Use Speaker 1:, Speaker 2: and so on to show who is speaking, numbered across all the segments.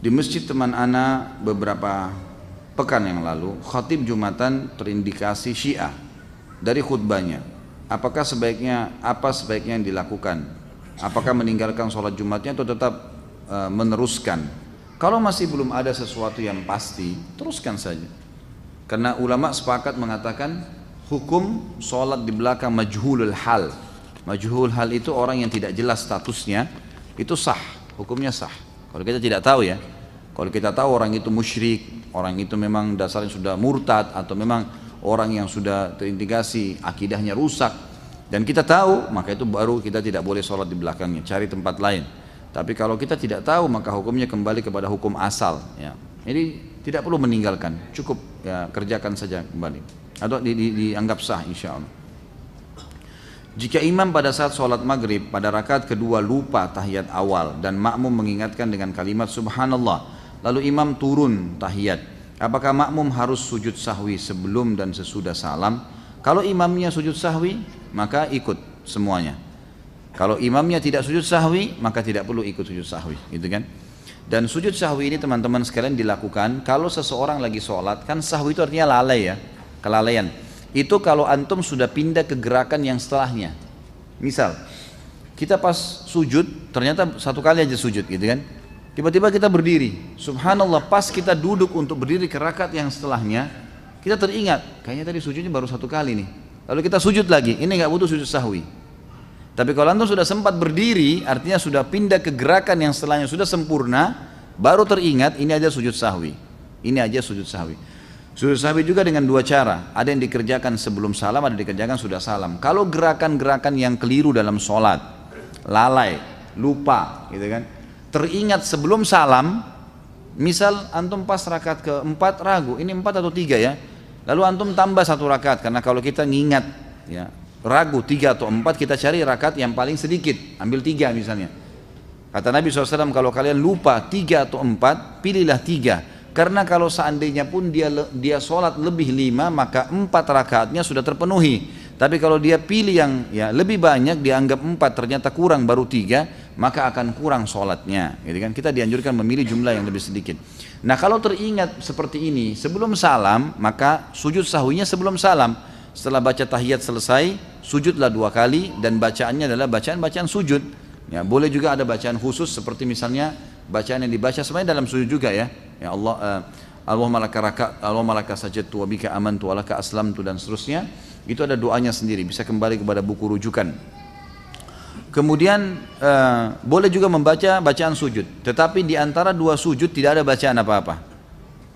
Speaker 1: di masjid teman ana beberapa pekan yang lalu khatib jumatan terindikasi syiah dari khutbahnya apakah sebaiknya apa sebaiknya yang dilakukan apakah meninggalkan sholat jumatnya atau tetap e, meneruskan kalau masih belum ada sesuatu yang pasti teruskan saja karena ulama sepakat mengatakan hukum sholat di belakang majhulul hal majhul hal itu orang yang tidak jelas statusnya itu sah hukumnya sah kalau kita tidak tahu ya, kalau kita tahu orang itu musyrik, orang itu memang dasarnya sudah murtad atau memang orang yang sudah terintegrasi akidahnya rusak dan kita tahu maka itu baru kita tidak boleh sholat di belakangnya cari tempat lain tapi kalau kita tidak tahu maka hukumnya kembali kepada hukum asal ya jadi tidak perlu meninggalkan cukup ya kerjakan saja kembali atau di, di, dianggap sah insya Allah jika imam pada saat sholat maghrib pada rakaat kedua lupa tahiyat awal dan makmum mengingatkan dengan kalimat subhanallah lalu imam turun tahiyat apakah makmum harus sujud sahwi sebelum dan sesudah salam kalau imamnya sujud sahwi maka ikut semuanya kalau imamnya tidak sujud sahwi maka tidak perlu ikut sujud sahwi gitu kan dan sujud sahwi ini teman-teman sekalian dilakukan kalau seseorang lagi sholat kan sahwi itu artinya lalai ya kelalaian itu kalau antum sudah pindah ke gerakan yang setelahnya. Misal, kita pas sujud, ternyata satu kali aja sujud gitu kan. Tiba-tiba kita berdiri. Subhanallah, pas kita duduk untuk berdiri ke rakaat yang setelahnya, kita teringat, kayaknya tadi sujudnya baru satu kali nih. Lalu kita sujud lagi, ini nggak butuh sujud sahwi. Tapi kalau antum sudah sempat berdiri, artinya sudah pindah ke gerakan yang setelahnya sudah sempurna, baru teringat ini aja sujud sahwi. Ini aja sujud sahwi. Sujud sahwi juga dengan dua cara. Ada yang dikerjakan sebelum salam, ada yang dikerjakan sudah salam. Kalau gerakan-gerakan yang keliru dalam sholat, lalai, lupa, gitu kan? Teringat sebelum salam, misal antum pas rakaat keempat ragu, ini empat atau tiga ya? Lalu antum tambah satu rakaat karena kalau kita ngingat, ya ragu tiga atau empat kita cari rakaat yang paling sedikit, ambil tiga misalnya. Kata Nabi SAW kalau kalian lupa tiga atau empat, pilihlah tiga karena kalau seandainya pun dia dia sholat lebih lima maka empat rakaatnya sudah terpenuhi. Tapi kalau dia pilih yang ya lebih banyak dianggap empat ternyata kurang baru tiga maka akan kurang sholatnya. Gitu kan? Kita dianjurkan memilih jumlah yang lebih sedikit. Nah kalau teringat seperti ini sebelum salam maka sujud sahwinya sebelum salam. Setelah baca tahiyat selesai sujudlah dua kali dan bacaannya adalah bacaan-bacaan sujud. Ya boleh juga ada bacaan khusus seperti misalnya bacaan yang dibaca sebenarnya dalam sujud juga ya ya Allah uh, Allahumma laka raka, Allahumma laka tu wabika aman amantu walaka aslam tu dan seterusnya itu ada doanya sendiri bisa kembali kepada buku rujukan kemudian uh, boleh juga membaca bacaan sujud tetapi di antara dua sujud tidak ada bacaan apa-apa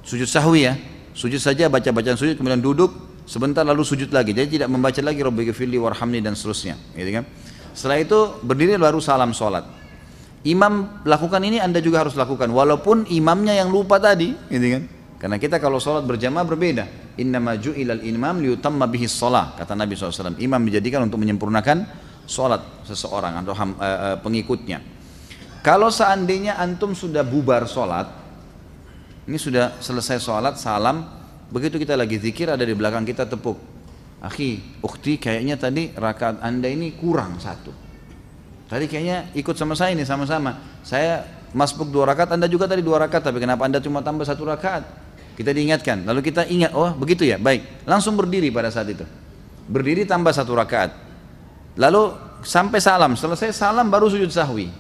Speaker 1: sujud sahwi ya sujud saja baca bacaan sujud kemudian duduk sebentar lalu sujud lagi jadi tidak membaca lagi rabbighfirli warhamni dan seterusnya gitu kan setelah itu berdiri baru salam sholat. Imam lakukan ini Anda juga harus lakukan walaupun imamnya yang lupa tadi, gitu kan? Karena kita kalau sholat berjamaah berbeda. Inna maju ilal imam liutamma bihi sholat. Kata Nabi SAW. Imam dijadikan untuk menyempurnakan sholat seseorang atau eh, eh, pengikutnya. Kalau seandainya antum sudah bubar sholat, ini sudah selesai sholat, salam, begitu kita lagi zikir ada di belakang kita tepuk. Akhi, ukti kayaknya tadi rakaat anda ini kurang satu. Tadi kayaknya ikut sama saya ini sama-sama. Saya masuk dua rakaat, Anda juga tadi dua rakaat, tapi kenapa Anda cuma tambah satu rakaat? Kita diingatkan, lalu kita ingat, oh begitu ya, baik. Langsung berdiri pada saat itu. Berdiri tambah satu rakaat. Lalu sampai salam, selesai salam baru sujud sahwi.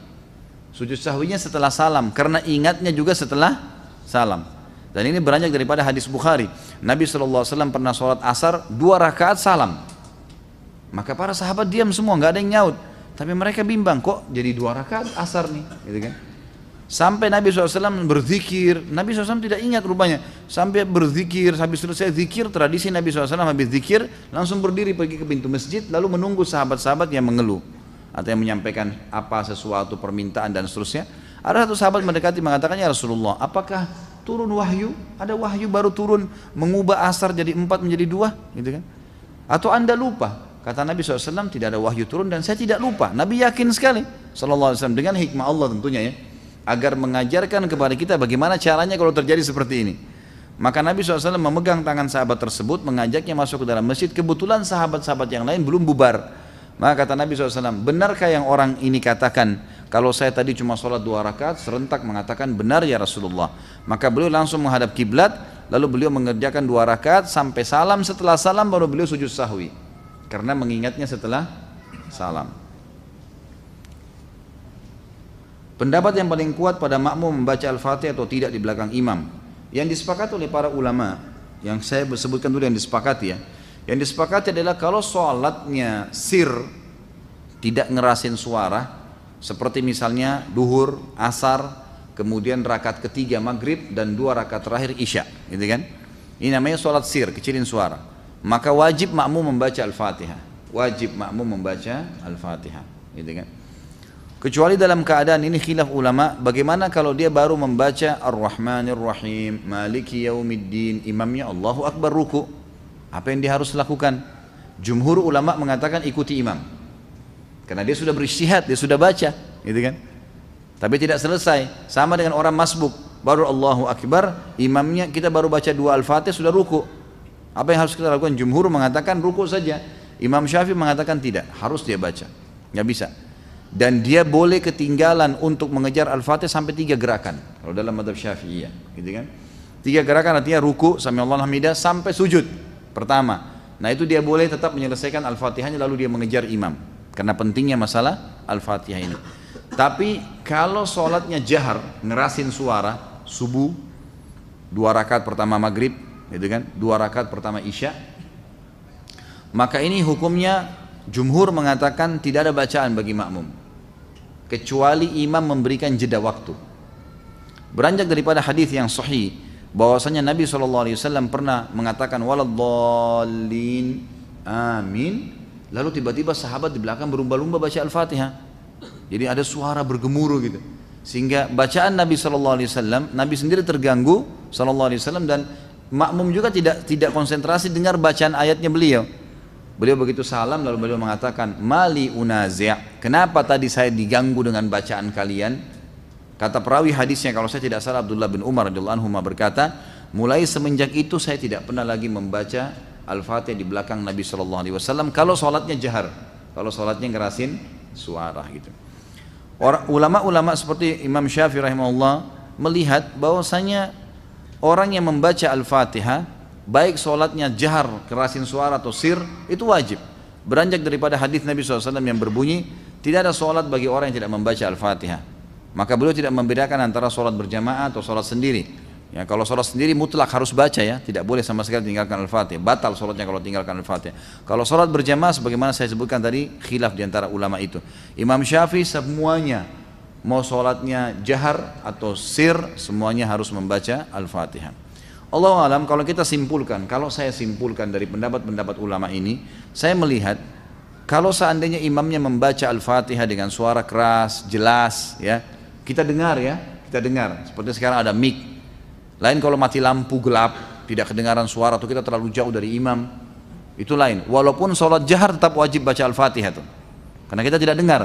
Speaker 1: Sujud sahwinya setelah salam, karena ingatnya juga setelah salam. Dan ini beranjak daripada hadis Bukhari. Nabi SAW pernah sholat asar dua rakaat salam. Maka para sahabat diam semua, nggak ada yang nyaut. Tapi mereka bimbang kok jadi dua rakaat asar nih, gitu kan? Sampai Nabi SAW berzikir, Nabi SAW tidak ingat rupanya. Sampai berzikir, habis selesai zikir, tradisi Nabi SAW habis zikir, langsung berdiri pergi ke pintu masjid, lalu menunggu sahabat-sahabat yang mengeluh. Atau yang menyampaikan apa sesuatu, permintaan, dan seterusnya. Ada satu sahabat mendekati mengatakan, Ya Rasulullah, apakah turun wahyu? Ada wahyu baru turun, mengubah asar jadi empat menjadi dua? Gitu kan? Atau anda lupa? Kata Nabi SAW tidak ada wahyu turun dan saya tidak lupa. Nabi yakin sekali SAW dengan hikmah Allah tentunya ya. Agar mengajarkan kepada kita bagaimana caranya kalau terjadi seperti ini. Maka Nabi SAW memegang tangan sahabat tersebut mengajaknya masuk ke dalam masjid. Kebetulan sahabat-sahabat yang lain belum bubar. Maka kata Nabi SAW, benarkah yang orang ini katakan kalau saya tadi cuma sholat dua rakaat serentak mengatakan benar ya Rasulullah. Maka beliau langsung menghadap kiblat lalu beliau mengerjakan dua rakaat sampai salam setelah salam baru beliau sujud sahwi karena mengingatnya setelah salam. Pendapat yang paling kuat pada makmum membaca al fatih atau tidak di belakang imam yang disepakati oleh para ulama yang saya sebutkan dulu yang disepakati ya. Yang disepakati adalah kalau sholatnya sir tidak ngerasin suara seperti misalnya duhur, asar, kemudian rakaat ketiga maghrib dan dua rakaat terakhir isya, gitu kan? Ini namanya sholat sir, kecilin suara maka wajib makmum membaca Al-Fatihah. Wajib makmum membaca Al-Fatihah, gitu kan? Kecuali dalam keadaan ini khilaf ulama, bagaimana kalau dia baru membaca Ar-Rahmanir Rahim, Maliki Yaumiddin, imamnya Allahu Akbar ruku. Apa yang dia harus lakukan? Jumhur ulama mengatakan ikuti imam. Karena dia sudah beristihad, dia sudah baca, gitu kan? Tapi tidak selesai. Sama dengan orang masbuk, baru Allahu Akbar, imamnya kita baru baca dua al fatihah sudah ruku. Apa yang harus kita lakukan? Jumhur mengatakan ruku saja. Imam Syafi'i mengatakan tidak, harus dia baca. Nggak bisa. Dan dia boleh ketinggalan untuk mengejar Al-Fatih sampai tiga gerakan. Kalau dalam madhab Syafi'i ya, gitu kan? Tiga gerakan artinya ruku, sami Allah hamidah sampai sujud pertama. Nah itu dia boleh tetap menyelesaikan Al-Fatihahnya lalu dia mengejar imam. Karena pentingnya masalah Al-Fatihah ini. Tapi kalau sholatnya jahar, ngerasin suara, subuh, dua rakaat pertama maghrib, gitu kan dua rakaat pertama isya maka ini hukumnya jumhur mengatakan tidak ada bacaan bagi makmum kecuali imam memberikan jeda waktu beranjak daripada hadis yang sahih bahwasanya Nabi SAW pernah mengatakan waladhalin amin lalu tiba-tiba sahabat di belakang berumba-lumba baca Al-Fatihah jadi ada suara bergemuruh gitu sehingga bacaan Nabi SAW Nabi sendiri terganggu SAW dan makmum juga tidak tidak konsentrasi dengar bacaan ayatnya beliau beliau begitu salam lalu beliau mengatakan mali unazia. kenapa tadi saya diganggu dengan bacaan kalian kata perawi hadisnya kalau saya tidak salah Abdullah bin Umar radhiyallahu anhu berkata mulai semenjak itu saya tidak pernah lagi membaca Al-Fatihah di belakang Nabi Shallallahu Alaihi Wasallam kalau sholatnya jahar kalau sholatnya ngerasin suara gitu Orang ulama-ulama seperti Imam Syafi'i rahimahullah melihat bahwasanya orang yang membaca Al-Fatihah baik sholatnya jahar kerasin suara atau sir itu wajib beranjak daripada hadis Nabi SAW yang berbunyi tidak ada sholat bagi orang yang tidak membaca Al-Fatihah maka beliau tidak membedakan antara sholat berjamaah atau sholat sendiri ya kalau sholat sendiri mutlak harus baca ya tidak boleh sama sekali tinggalkan Al-Fatihah batal sholatnya kalau tinggalkan Al-Fatihah kalau sholat berjamaah sebagaimana saya sebutkan tadi khilaf diantara ulama itu Imam Syafi'i semuanya mau sholatnya jahar atau sir semuanya harus membaca al-fatihah Allah alam kalau kita simpulkan kalau saya simpulkan dari pendapat-pendapat ulama ini saya melihat kalau seandainya imamnya membaca al-fatihah dengan suara keras jelas ya kita dengar ya kita dengar seperti sekarang ada mic lain kalau mati lampu gelap tidak kedengaran suara atau kita terlalu jauh dari imam itu lain walaupun sholat jahar tetap wajib baca al-fatihah tuh karena kita tidak dengar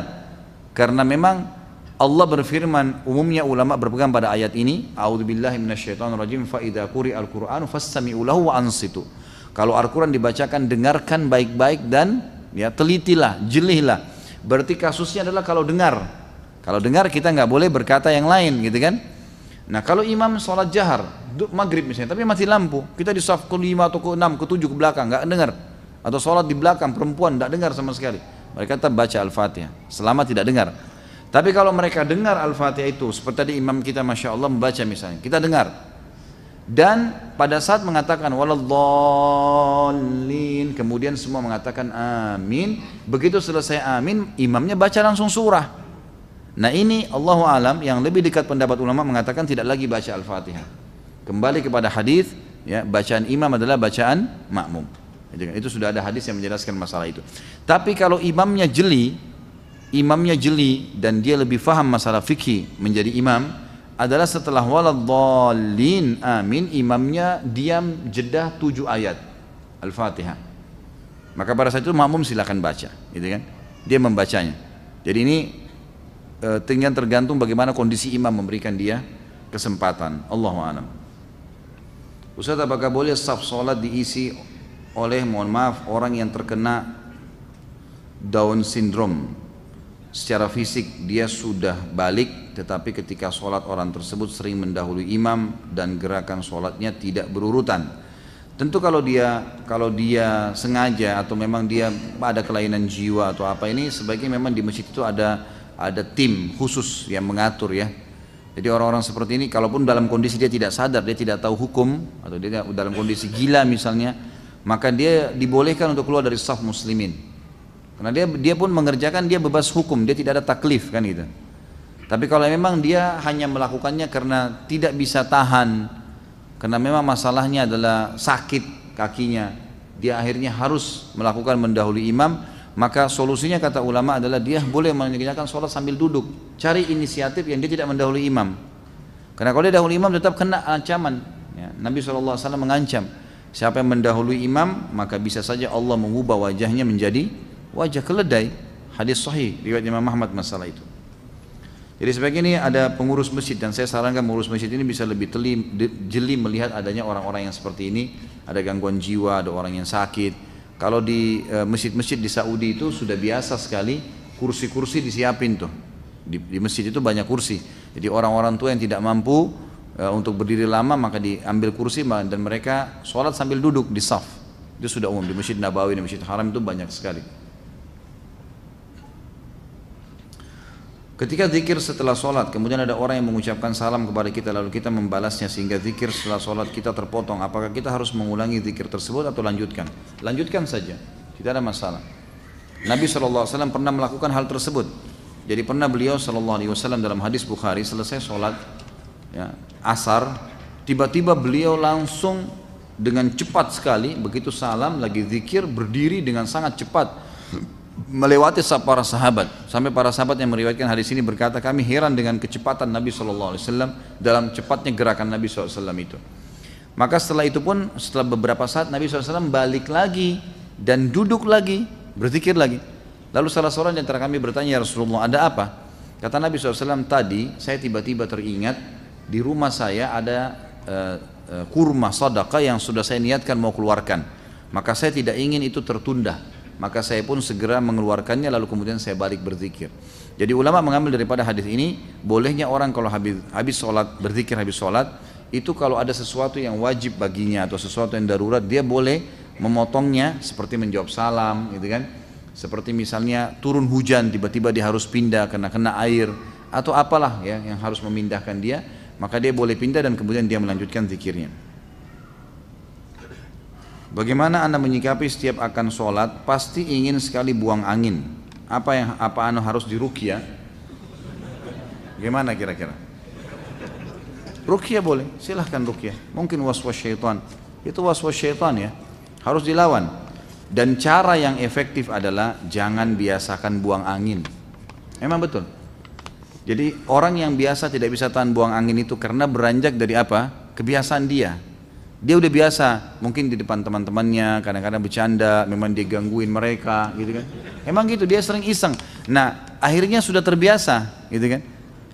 Speaker 1: karena memang Allah berfirman, umumnya ulama berpegang pada ayat ini, A'udzubillahi minasyaitonirrajim fa idza quri'al Qur'anu fastami'u wa ansitu. Kalau Al-Qur'an dibacakan dengarkan baik-baik dan ya telitilah, jelihlah. Berarti kasusnya adalah kalau dengar. Kalau dengar kita nggak boleh berkata yang lain gitu kan? Nah kalau imam sholat jahar maghrib misalnya, tapi masih lampu, kita di saf ke lima atau ke enam, ke tujuh ke belakang nggak dengar, atau sholat di belakang perempuan nggak dengar sama sekali. Mereka tetap baca al-fatihah selama tidak dengar. Tapi kalau mereka dengar Al-Fatihah itu seperti tadi imam kita Masya Allah membaca misalnya, kita dengar. Dan pada saat mengatakan waladhalin, kemudian semua mengatakan amin. Begitu selesai amin, imamnya baca langsung surah. Nah ini Allahu alam yang lebih dekat pendapat ulama mengatakan tidak lagi baca Al-Fatihah. Kembali kepada hadis, ya bacaan imam adalah bacaan makmum. Itu sudah ada hadis yang menjelaskan masalah itu. Tapi kalau imamnya jeli, imamnya jeli dan dia lebih faham masalah fikih menjadi imam adalah setelah waladhalin amin imamnya diam jedah tujuh ayat Al-Fatihah maka pada saat itu makmum silakan baca gitu kan dia membacanya jadi ini eh, tinggal tergantung bagaimana kondisi imam memberikan dia kesempatan Allah alam Ustaz apakah boleh saf diisi oleh mohon maaf orang yang terkena Down syndrome secara fisik dia sudah balik tetapi ketika sholat orang tersebut sering mendahului imam dan gerakan sholatnya tidak berurutan tentu kalau dia kalau dia sengaja atau memang dia ada kelainan jiwa atau apa ini sebaiknya memang di masjid itu ada ada tim khusus yang mengatur ya jadi orang-orang seperti ini kalaupun dalam kondisi dia tidak sadar dia tidak tahu hukum atau dia dalam kondisi gila misalnya maka dia dibolehkan untuk keluar dari saf muslimin karena dia dia pun mengerjakan dia bebas hukum, dia tidak ada taklif kan gitu. Tapi kalau memang dia hanya melakukannya karena tidak bisa tahan, karena memang masalahnya adalah sakit kakinya, dia akhirnya harus melakukan mendahului imam, maka solusinya kata ulama adalah dia boleh mengerjakan sholat sambil duduk. Cari inisiatif yang dia tidak mendahului imam. Karena kalau dia dahului imam tetap kena ancaman. Ya, Nabi SAW mengancam, siapa yang mendahului imam maka bisa saja Allah mengubah wajahnya menjadi wajah keledai hadis sahih riwayat Imam Ahmad masalah itu jadi sebagai ini ada pengurus masjid dan saya sarankan pengurus masjid ini bisa lebih teli, jeli melihat adanya orang-orang yang seperti ini ada gangguan jiwa ada orang yang sakit kalau di e, masjid-masjid di Saudi itu sudah biasa sekali kursi-kursi disiapin tuh di, di masjid itu banyak kursi jadi orang-orang tua yang tidak mampu e, untuk berdiri lama maka diambil kursi dan mereka sholat sambil duduk di saf itu sudah umum di masjid Nabawi di masjid Haram itu banyak sekali Ketika zikir setelah sholat, kemudian ada orang yang mengucapkan salam kepada kita lalu kita membalasnya sehingga zikir setelah sholat kita terpotong. Apakah kita harus mengulangi zikir tersebut atau lanjutkan? Lanjutkan saja, tidak ada masalah. Nabi SAW pernah melakukan hal tersebut. Jadi pernah beliau SAW dalam hadis Bukhari selesai sholat ya, asar, tiba-tiba beliau langsung dengan cepat sekali begitu salam lagi zikir berdiri dengan sangat cepat melewati para sahabat sampai para sahabat yang meriwayatkan hadis ini berkata kami heran dengan kecepatan Nabi SAW dalam cepatnya gerakan Nabi SAW itu maka setelah itu pun setelah beberapa saat Nabi SAW balik lagi dan duduk lagi berzikir lagi lalu salah seorang di antara kami bertanya ya Rasulullah ada apa kata Nabi SAW tadi saya tiba-tiba teringat di rumah saya ada uh, uh, kurma sadaqah yang sudah saya niatkan mau keluarkan maka saya tidak ingin itu tertunda maka saya pun segera mengeluarkannya lalu kemudian saya balik berzikir. Jadi ulama mengambil daripada hadis ini bolehnya orang kalau habis habis sholat berzikir habis sholat itu kalau ada sesuatu yang wajib baginya atau sesuatu yang darurat dia boleh memotongnya seperti menjawab salam gitu kan seperti misalnya turun hujan tiba-tiba dia harus pindah karena kena air atau apalah ya yang harus memindahkan dia maka dia boleh pindah dan kemudian dia melanjutkan zikirnya. Bagaimana anda menyikapi setiap akan sholat pasti ingin sekali buang angin. Apa yang apa anda harus dirukia? Bagaimana kira-kira? Rukia boleh, silahkan rukia. Mungkin was waswas syaitan. Itu was waswas syaitan ya. Harus dilawan. Dan cara yang efektif adalah jangan biasakan buang angin. Emang betul. Jadi orang yang biasa tidak bisa tahan buang angin itu karena beranjak dari apa? Kebiasaan dia, dia udah biasa mungkin di depan teman-temannya kadang-kadang bercanda memang dia gangguin mereka gitu kan emang gitu dia sering iseng nah akhirnya sudah terbiasa gitu kan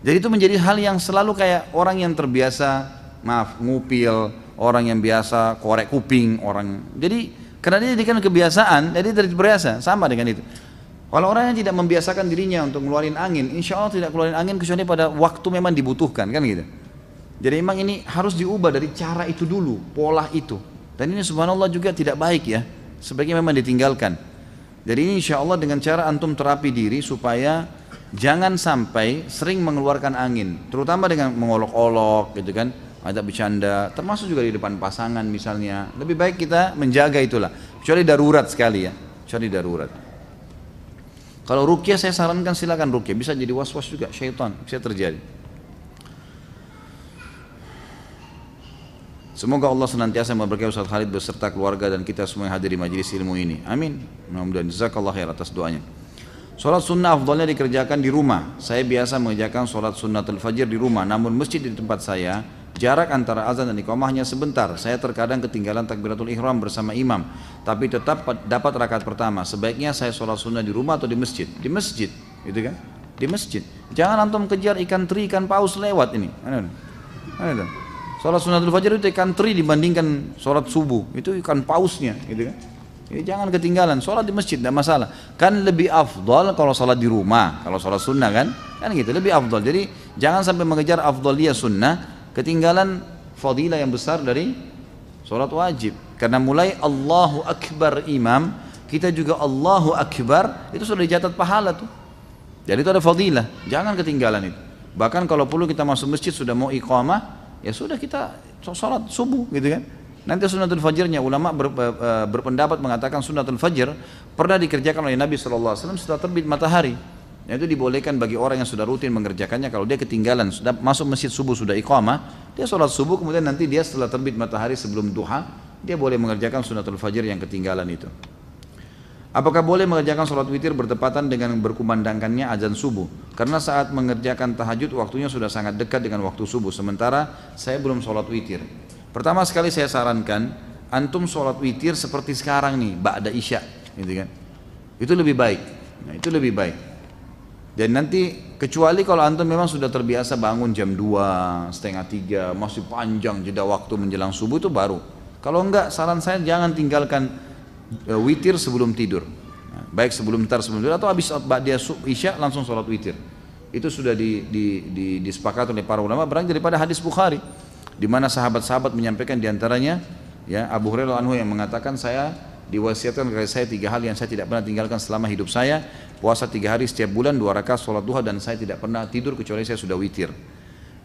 Speaker 1: jadi itu menjadi hal yang selalu kayak orang yang terbiasa maaf ngupil orang yang biasa korek kuping orang jadi karena dia jadikan kebiasaan jadi terbiasa sama dengan itu kalau orang yang tidak membiasakan dirinya untuk ngeluarin angin insya Allah tidak keluarin angin kecuali pada waktu memang dibutuhkan kan gitu jadi memang ini harus diubah dari cara itu dulu, pola itu. Dan ini subhanallah juga tidak baik ya. Sebaiknya memang ditinggalkan. Jadi ini insya Allah dengan cara antum terapi diri supaya jangan sampai sering mengeluarkan angin. Terutama dengan mengolok-olok gitu kan. Ada bercanda, termasuk juga di depan pasangan misalnya. Lebih baik kita menjaga itulah. Kecuali darurat sekali ya. Kecuali darurat. Kalau rukyah saya sarankan silakan rukyah. Bisa jadi was-was juga, syaitan. Bisa terjadi. Semoga Allah senantiasa memberkati Ustaz Khalid beserta keluarga dan kita semua yang hadir di majelis ilmu ini. Amin. Mudah-mudahan jazakallah khair atas doanya. Sholat sunnah afdalnya dikerjakan di rumah. Saya biasa mengerjakan sholat sunnatul fajr di rumah, namun masjid di tempat saya jarak antara azan dan iqamahnya sebentar. Saya terkadang ketinggalan takbiratul ihram bersama imam, tapi tetap dapat rakaat pertama. Sebaiknya saya sholat sunnah di rumah atau di masjid? Di masjid, gitu kan? Di masjid. Jangan antum kejar ikan teri, ikan paus lewat ini. Aduh, aduh. Salat sunatul fajar itu ikan teri dibandingkan salat subuh, itu ikan pausnya, gitu kan. Jadi ya, jangan ketinggalan, salat di masjid tidak masalah. Kan lebih afdol kalau salat di rumah, kalau salat sunnah kan, kan gitu lebih afdol. Jadi jangan sampai mengejar afdoliyah sunnah, ketinggalan fadilah yang besar dari salat wajib. Karena mulai Allahu Akbar imam, kita juga Allahu Akbar, itu sudah dicatat pahala tuh. Jadi itu ada fadilah, jangan ketinggalan itu. Bahkan kalau perlu kita masuk masjid sudah mau iqamah, ya sudah kita sholat subuh gitu kan nanti sunatul fajirnya ulama ber, eh, eh, berpendapat mengatakan sunatul fajir pernah dikerjakan oleh Nabi SAW setelah terbit matahari Nah, itu dibolehkan bagi orang yang sudah rutin mengerjakannya kalau dia ketinggalan sudah masuk masjid subuh sudah iqamah, dia sholat subuh kemudian nanti dia setelah terbit matahari sebelum duha, dia boleh mengerjakan sunatul fajr yang ketinggalan itu. Apakah boleh mengerjakan sholat witir bertepatan dengan berkumandangkannya azan subuh? Karena saat mengerjakan tahajud waktunya sudah sangat dekat dengan waktu subuh, sementara saya belum sholat witir. Pertama sekali saya sarankan, antum sholat witir seperti sekarang nih, ba'da isya, gitu kan? Itu lebih baik. Nah, itu lebih baik. Dan nanti kecuali kalau antum memang sudah terbiasa bangun jam 2, setengah 3, masih panjang jeda waktu menjelang subuh itu baru. Kalau enggak, saran saya jangan tinggalkan Eh, witir sebelum tidur. baik sebelum tar sebelum tidur atau habis dia isya langsung sholat witir. Itu sudah di, di, di, disepakati oleh para ulama berangkat daripada hadis Bukhari di mana sahabat-sahabat menyampaikan diantaranya ya Abu Hurairah anhu yang mengatakan saya diwasiatkan oleh saya tiga hal yang saya tidak pernah tinggalkan selama hidup saya puasa tiga hari setiap bulan dua rakaat sholat duha dan saya tidak pernah tidur kecuali saya sudah witir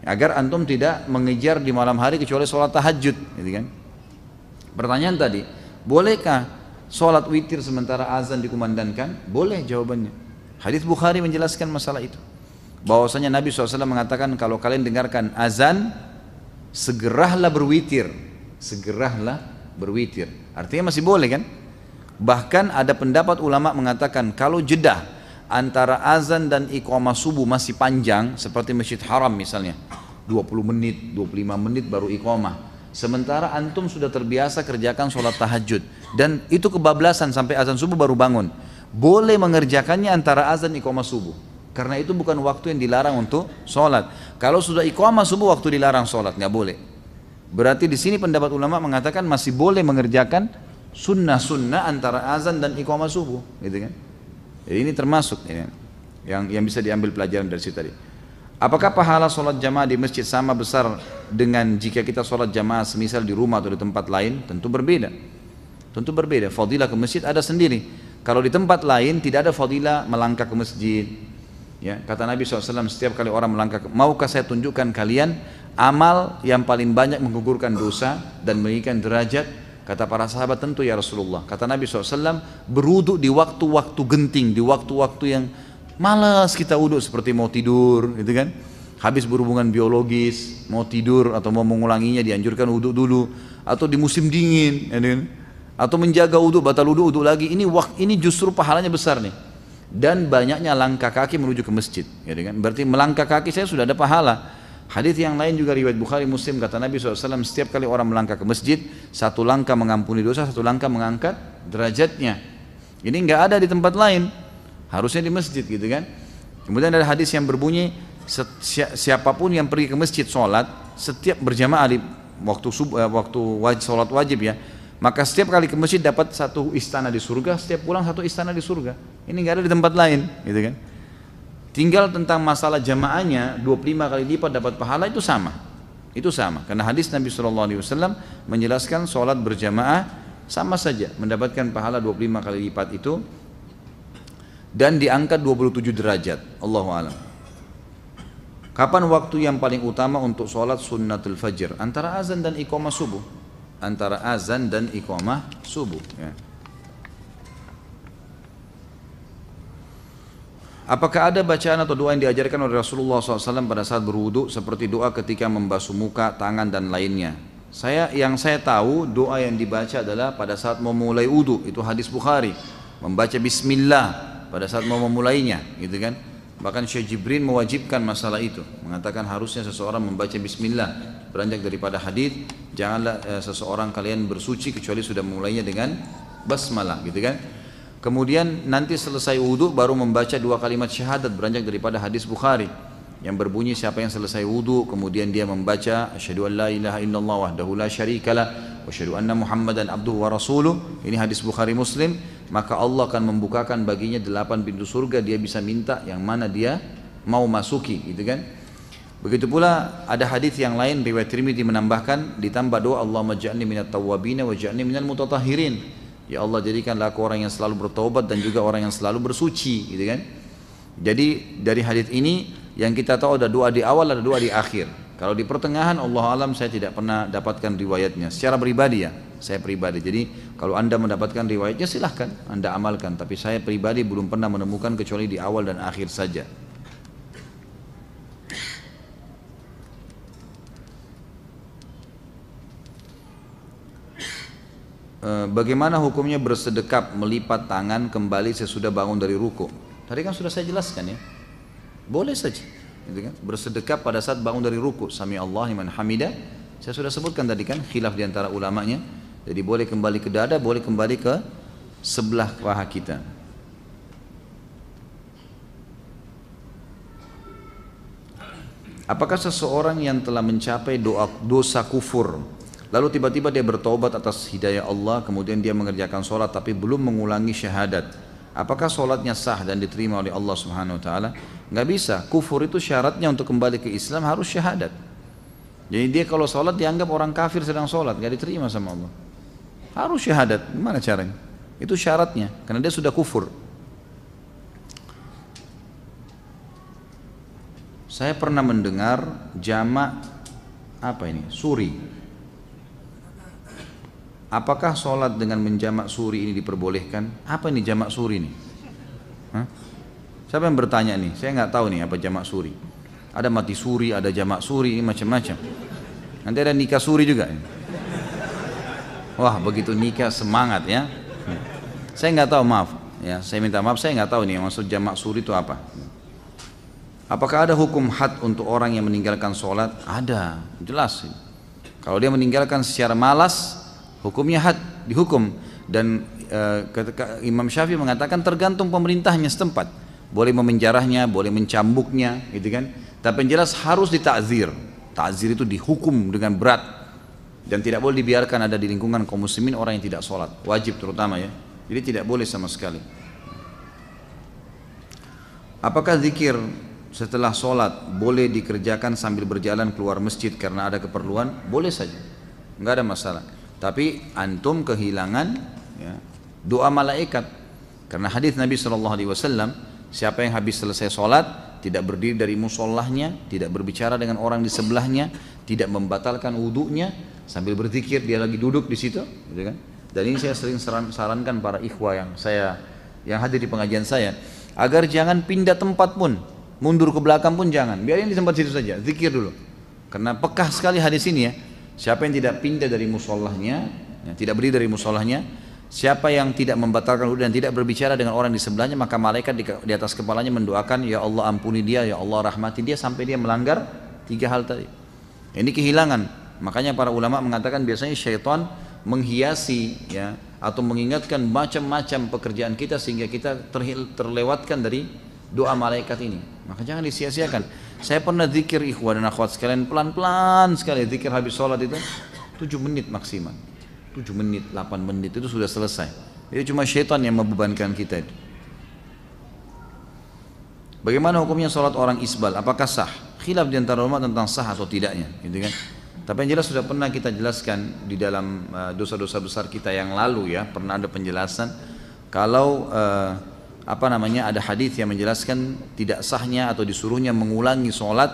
Speaker 1: agar antum tidak mengejar di malam hari kecuali sholat tahajud gitu kan pertanyaan tadi bolehkah Sholat witir sementara azan dikumandangkan? Boleh jawabannya. Hadis Bukhari menjelaskan masalah itu. Bahwasanya Nabi SAW mengatakan kalau kalian dengarkan azan, segeralah berwitir. Segeralah berwitir. Artinya masih boleh kan? Bahkan ada pendapat ulama mengatakan kalau jeda antara azan dan iqamah subuh masih panjang seperti masjid haram misalnya 20 menit, 25 menit baru iqamah Sementara antum sudah terbiasa kerjakan sholat tahajud dan itu kebablasan sampai azan subuh baru bangun. Boleh mengerjakannya antara azan iqamah subuh. Karena itu bukan waktu yang dilarang untuk sholat. Kalau sudah iqamah subuh waktu dilarang sholat nggak boleh. Berarti di sini pendapat ulama mengatakan masih boleh mengerjakan sunnah-sunnah antara azan dan iqamah subuh, gitu kan? Jadi ini termasuk ini, ya kan? yang yang bisa diambil pelajaran dari situ tadi. Apakah pahala sholat jamaah di masjid sama besar dengan jika kita sholat jamaah semisal di rumah atau di tempat lain? Tentu berbeda. Tentu berbeda. Fadilah ke masjid ada sendiri. Kalau di tempat lain tidak ada fadilah melangkah ke masjid. Ya, kata Nabi SAW setiap kali orang melangkah, maukah saya tunjukkan kalian amal yang paling banyak menggugurkan dosa dan meninggikan derajat? Kata para sahabat tentu ya Rasulullah. Kata Nabi SAW beruduk di waktu-waktu genting, di waktu-waktu yang Malas kita uduk seperti mau tidur gitu kan. Habis berhubungan biologis, mau tidur atau mau mengulanginya dianjurkan uduk dulu atau di musim dingin gitu kan. Atau menjaga uduk, batal uduk, uduk lagi. Ini waktu ini justru pahalanya besar nih. Dan banyaknya langkah kaki menuju ke masjid, gitu kan? Berarti melangkah kaki saya sudah ada pahala. Hadis yang lain juga riwayat Bukhari Muslim kata Nabi SAW setiap kali orang melangkah ke masjid satu langkah mengampuni dosa satu langkah mengangkat derajatnya ini nggak ada di tempat lain harusnya di masjid gitu kan kemudian ada hadis yang berbunyi siapapun yang pergi ke masjid sholat setiap berjamaah di waktu sub, eh, waktu wajib, sholat wajib ya maka setiap kali ke masjid dapat satu istana di surga setiap pulang satu istana di surga ini nggak ada di tempat lain gitu kan tinggal tentang masalah jamaahnya 25 kali lipat dapat pahala itu sama itu sama karena hadis Nabi Shallallahu Alaihi Wasallam menjelaskan sholat berjamaah sama saja mendapatkan pahala 25 kali lipat itu dan diangkat 27 derajat. Allahu alam. Kapan waktu yang paling utama untuk sholat sunnatul fajr? Antara azan dan iqamah subuh. Antara azan dan iqamah subuh. Ya. Apakah ada bacaan atau doa yang diajarkan oleh Rasulullah SAW pada saat berwudu seperti doa ketika membasuh muka, tangan dan lainnya? Saya yang saya tahu doa yang dibaca adalah pada saat memulai wudu itu hadis Bukhari membaca Bismillah pada saat mau memulainya gitu kan bahkan Syekh Jibrin mewajibkan masalah itu mengatakan harusnya seseorang membaca bismillah beranjak daripada hadis janganlah e, seseorang kalian bersuci kecuali sudah memulainya dengan basmalah gitu kan kemudian nanti selesai wudhu baru membaca dua kalimat syahadat beranjak daripada hadis Bukhari yang berbunyi siapa yang selesai wudu kemudian dia membaca asyhadu an la ilaha illallah wahdahu la syarikalah wa asyhadu anna muhammadan abduhu wa rasuluh ini hadis Bukhari Muslim maka Allah akan membukakan baginya delapan pintu surga dia bisa minta yang mana dia mau masuki gitu kan begitu pula ada hadis yang lain riwayat Tirmidzi menambahkan ditambah doa Allah maj'alni minat tawwabin wa ja'alni minal mutatahhirin ya Allah jadikanlah aku orang yang selalu bertobat dan juga orang yang selalu bersuci gitu kan jadi dari hadis ini yang kita tahu ada doa di awal, ada doa di akhir. Kalau di pertengahan Allah alam saya tidak pernah dapatkan riwayatnya secara pribadi ya. Saya pribadi. Jadi kalau Anda mendapatkan riwayatnya silahkan Anda amalkan, tapi saya pribadi belum pernah menemukan kecuali di awal dan akhir saja. Eh, bagaimana hukumnya bersedekap melipat tangan kembali sesudah bangun dari ruko. Tadi kan sudah saya jelaskan ya. Boleh saja. Gitu kan? Bersedekah pada saat bangun dari ruku. Sami Allah liman hamida. Saya sudah sebutkan tadi kan khilaf diantara ulamanya. Jadi boleh kembali ke dada, boleh kembali ke sebelah paha kita. Apakah seseorang yang telah mencapai doa, dosa kufur Lalu tiba-tiba dia bertobat atas hidayah Allah Kemudian dia mengerjakan sholat tapi belum mengulangi syahadat Apakah sholatnya sah dan diterima oleh Allah subhanahu wa ta'ala nggak bisa kufur itu syaratnya untuk kembali ke Islam harus syahadat jadi dia kalau sholat dianggap orang kafir sedang sholat nggak diterima sama Allah harus syahadat gimana caranya itu syaratnya karena dia sudah kufur saya pernah mendengar jamak apa ini suri apakah sholat dengan menjamak suri ini diperbolehkan apa ini jamak suri ini Hah? Siapa yang bertanya nih? Saya nggak tahu nih apa jamak suri. Ada mati suri, ada jamak suri, macam-macam. Nanti ada nikah suri juga. Wah, begitu nikah semangat ya. Saya nggak tahu maaf. Ya, saya minta maaf. Saya nggak tahu nih maksud jamak suri itu apa. Apakah ada hukum had untuk orang yang meninggalkan sholat? Ada, jelas. Kalau dia meninggalkan secara malas, hukumnya had dihukum. Dan e, Imam Syafi'i mengatakan tergantung pemerintahnya setempat boleh memenjarahnya, boleh mencambuknya, gitu kan? Tapi yang jelas harus ditakzir. Takzir itu dihukum dengan berat dan tidak boleh dibiarkan ada di lingkungan kaum muslimin orang yang tidak sholat, wajib terutama ya. Jadi tidak boleh sama sekali. Apakah zikir setelah sholat boleh dikerjakan sambil berjalan keluar masjid karena ada keperluan? Boleh saja, nggak ada masalah. Tapi antum kehilangan ya, doa malaikat karena hadis Nabi saw Siapa yang habis selesai sholat, tidak berdiri dari musolahnya, tidak berbicara dengan orang di sebelahnya, tidak membatalkan wudhunya, sambil berzikir dia lagi duduk di situ, gitu kan? Dan ini saya sering sarankan para ikhwah yang saya yang hadir di pengajian saya agar jangan pindah tempat pun, mundur ke belakang pun jangan, biarin di tempat situ saja, zikir dulu. Karena pekah sekali hadis ini ya. Siapa yang tidak pindah dari musolahnya, ya, tidak berdiri dari musolahnya, Siapa yang tidak membatalkan wudhu dan tidak berbicara dengan orang di sebelahnya maka malaikat di, di atas kepalanya mendoakan ya Allah ampuni dia ya Allah rahmati dia sampai dia melanggar tiga hal tadi. Ini kehilangan. Makanya para ulama mengatakan biasanya syaitan menghiasi ya atau mengingatkan macam-macam pekerjaan kita sehingga kita terlewatkan dari doa malaikat ini. Maka jangan disia-siakan. Saya pernah zikir ikhwan dan akhwat sekalian pelan-pelan sekali zikir habis sholat itu 7 menit maksimal 7 menit, 8 menit itu sudah selesai. Jadi cuma setan yang membebankan kita itu. Bagaimana hukumnya sholat orang isbal? Apakah sah? Khilaf di antara ulama tentang sah atau tidaknya, gitu kan? Tapi yang jelas sudah pernah kita jelaskan di dalam eh, dosa-dosa besar kita yang lalu ya, pernah ada penjelasan kalau uh, apa namanya ada hadis yang menjelaskan tidak sahnya atau disuruhnya mengulangi sholat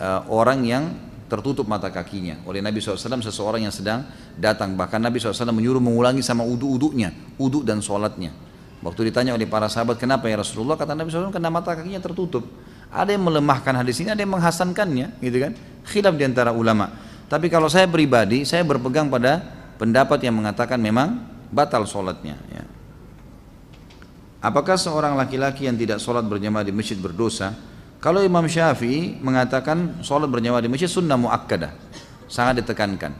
Speaker 1: uh, orang yang tertutup mata kakinya oleh Nabi SAW seseorang yang sedang datang bahkan Nabi SAW menyuruh mengulangi sama uduk-uduknya uduk dan sholatnya waktu ditanya oleh para sahabat kenapa ya Rasulullah kata Nabi SAW karena mata kakinya tertutup ada yang melemahkan hadis ini ada yang menghasankannya gitu kan khilaf diantara ulama tapi kalau saya pribadi saya berpegang pada pendapat yang mengatakan memang batal sholatnya ya. Apakah seorang laki-laki yang tidak sholat berjamaah di masjid berdosa? Kalau Imam Syafi'i mengatakan sholat bernyawa di masjid sunnah muakkadah, sangat ditekankan.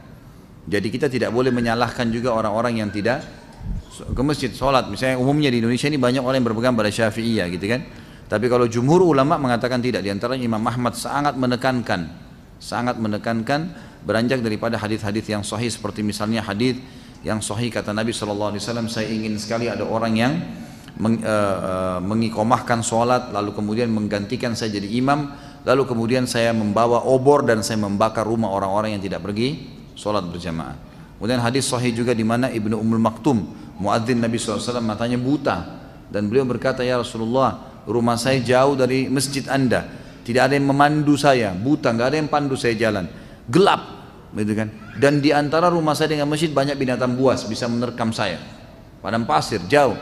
Speaker 1: Jadi kita tidak boleh menyalahkan juga orang-orang yang tidak ke masjid sholat. Misalnya umumnya di Indonesia ini banyak orang yang berpegang pada Syafi'i ya, gitu kan. Tapi kalau jumhur ulama mengatakan tidak, di antaranya Imam Ahmad sangat menekankan, sangat menekankan beranjak daripada hadis-hadis yang sahih seperti misalnya hadis yang sahih kata Nabi saw. Saya ingin sekali ada orang yang meng, uh, eh, eh, mengikomahkan sholat, lalu kemudian menggantikan saya jadi imam, lalu kemudian saya membawa obor dan saya membakar rumah orang-orang yang tidak pergi sholat berjamaah. Kemudian hadis sahih juga di mana Ibnu Ummul Maktum, muadzin Nabi SAW matanya buta dan beliau berkata ya Rasulullah rumah saya jauh dari masjid anda tidak ada yang memandu saya buta nggak ada yang pandu saya jalan gelap gitu kan dan di antara rumah saya dengan masjid banyak binatang buas bisa menerkam saya padang pasir jauh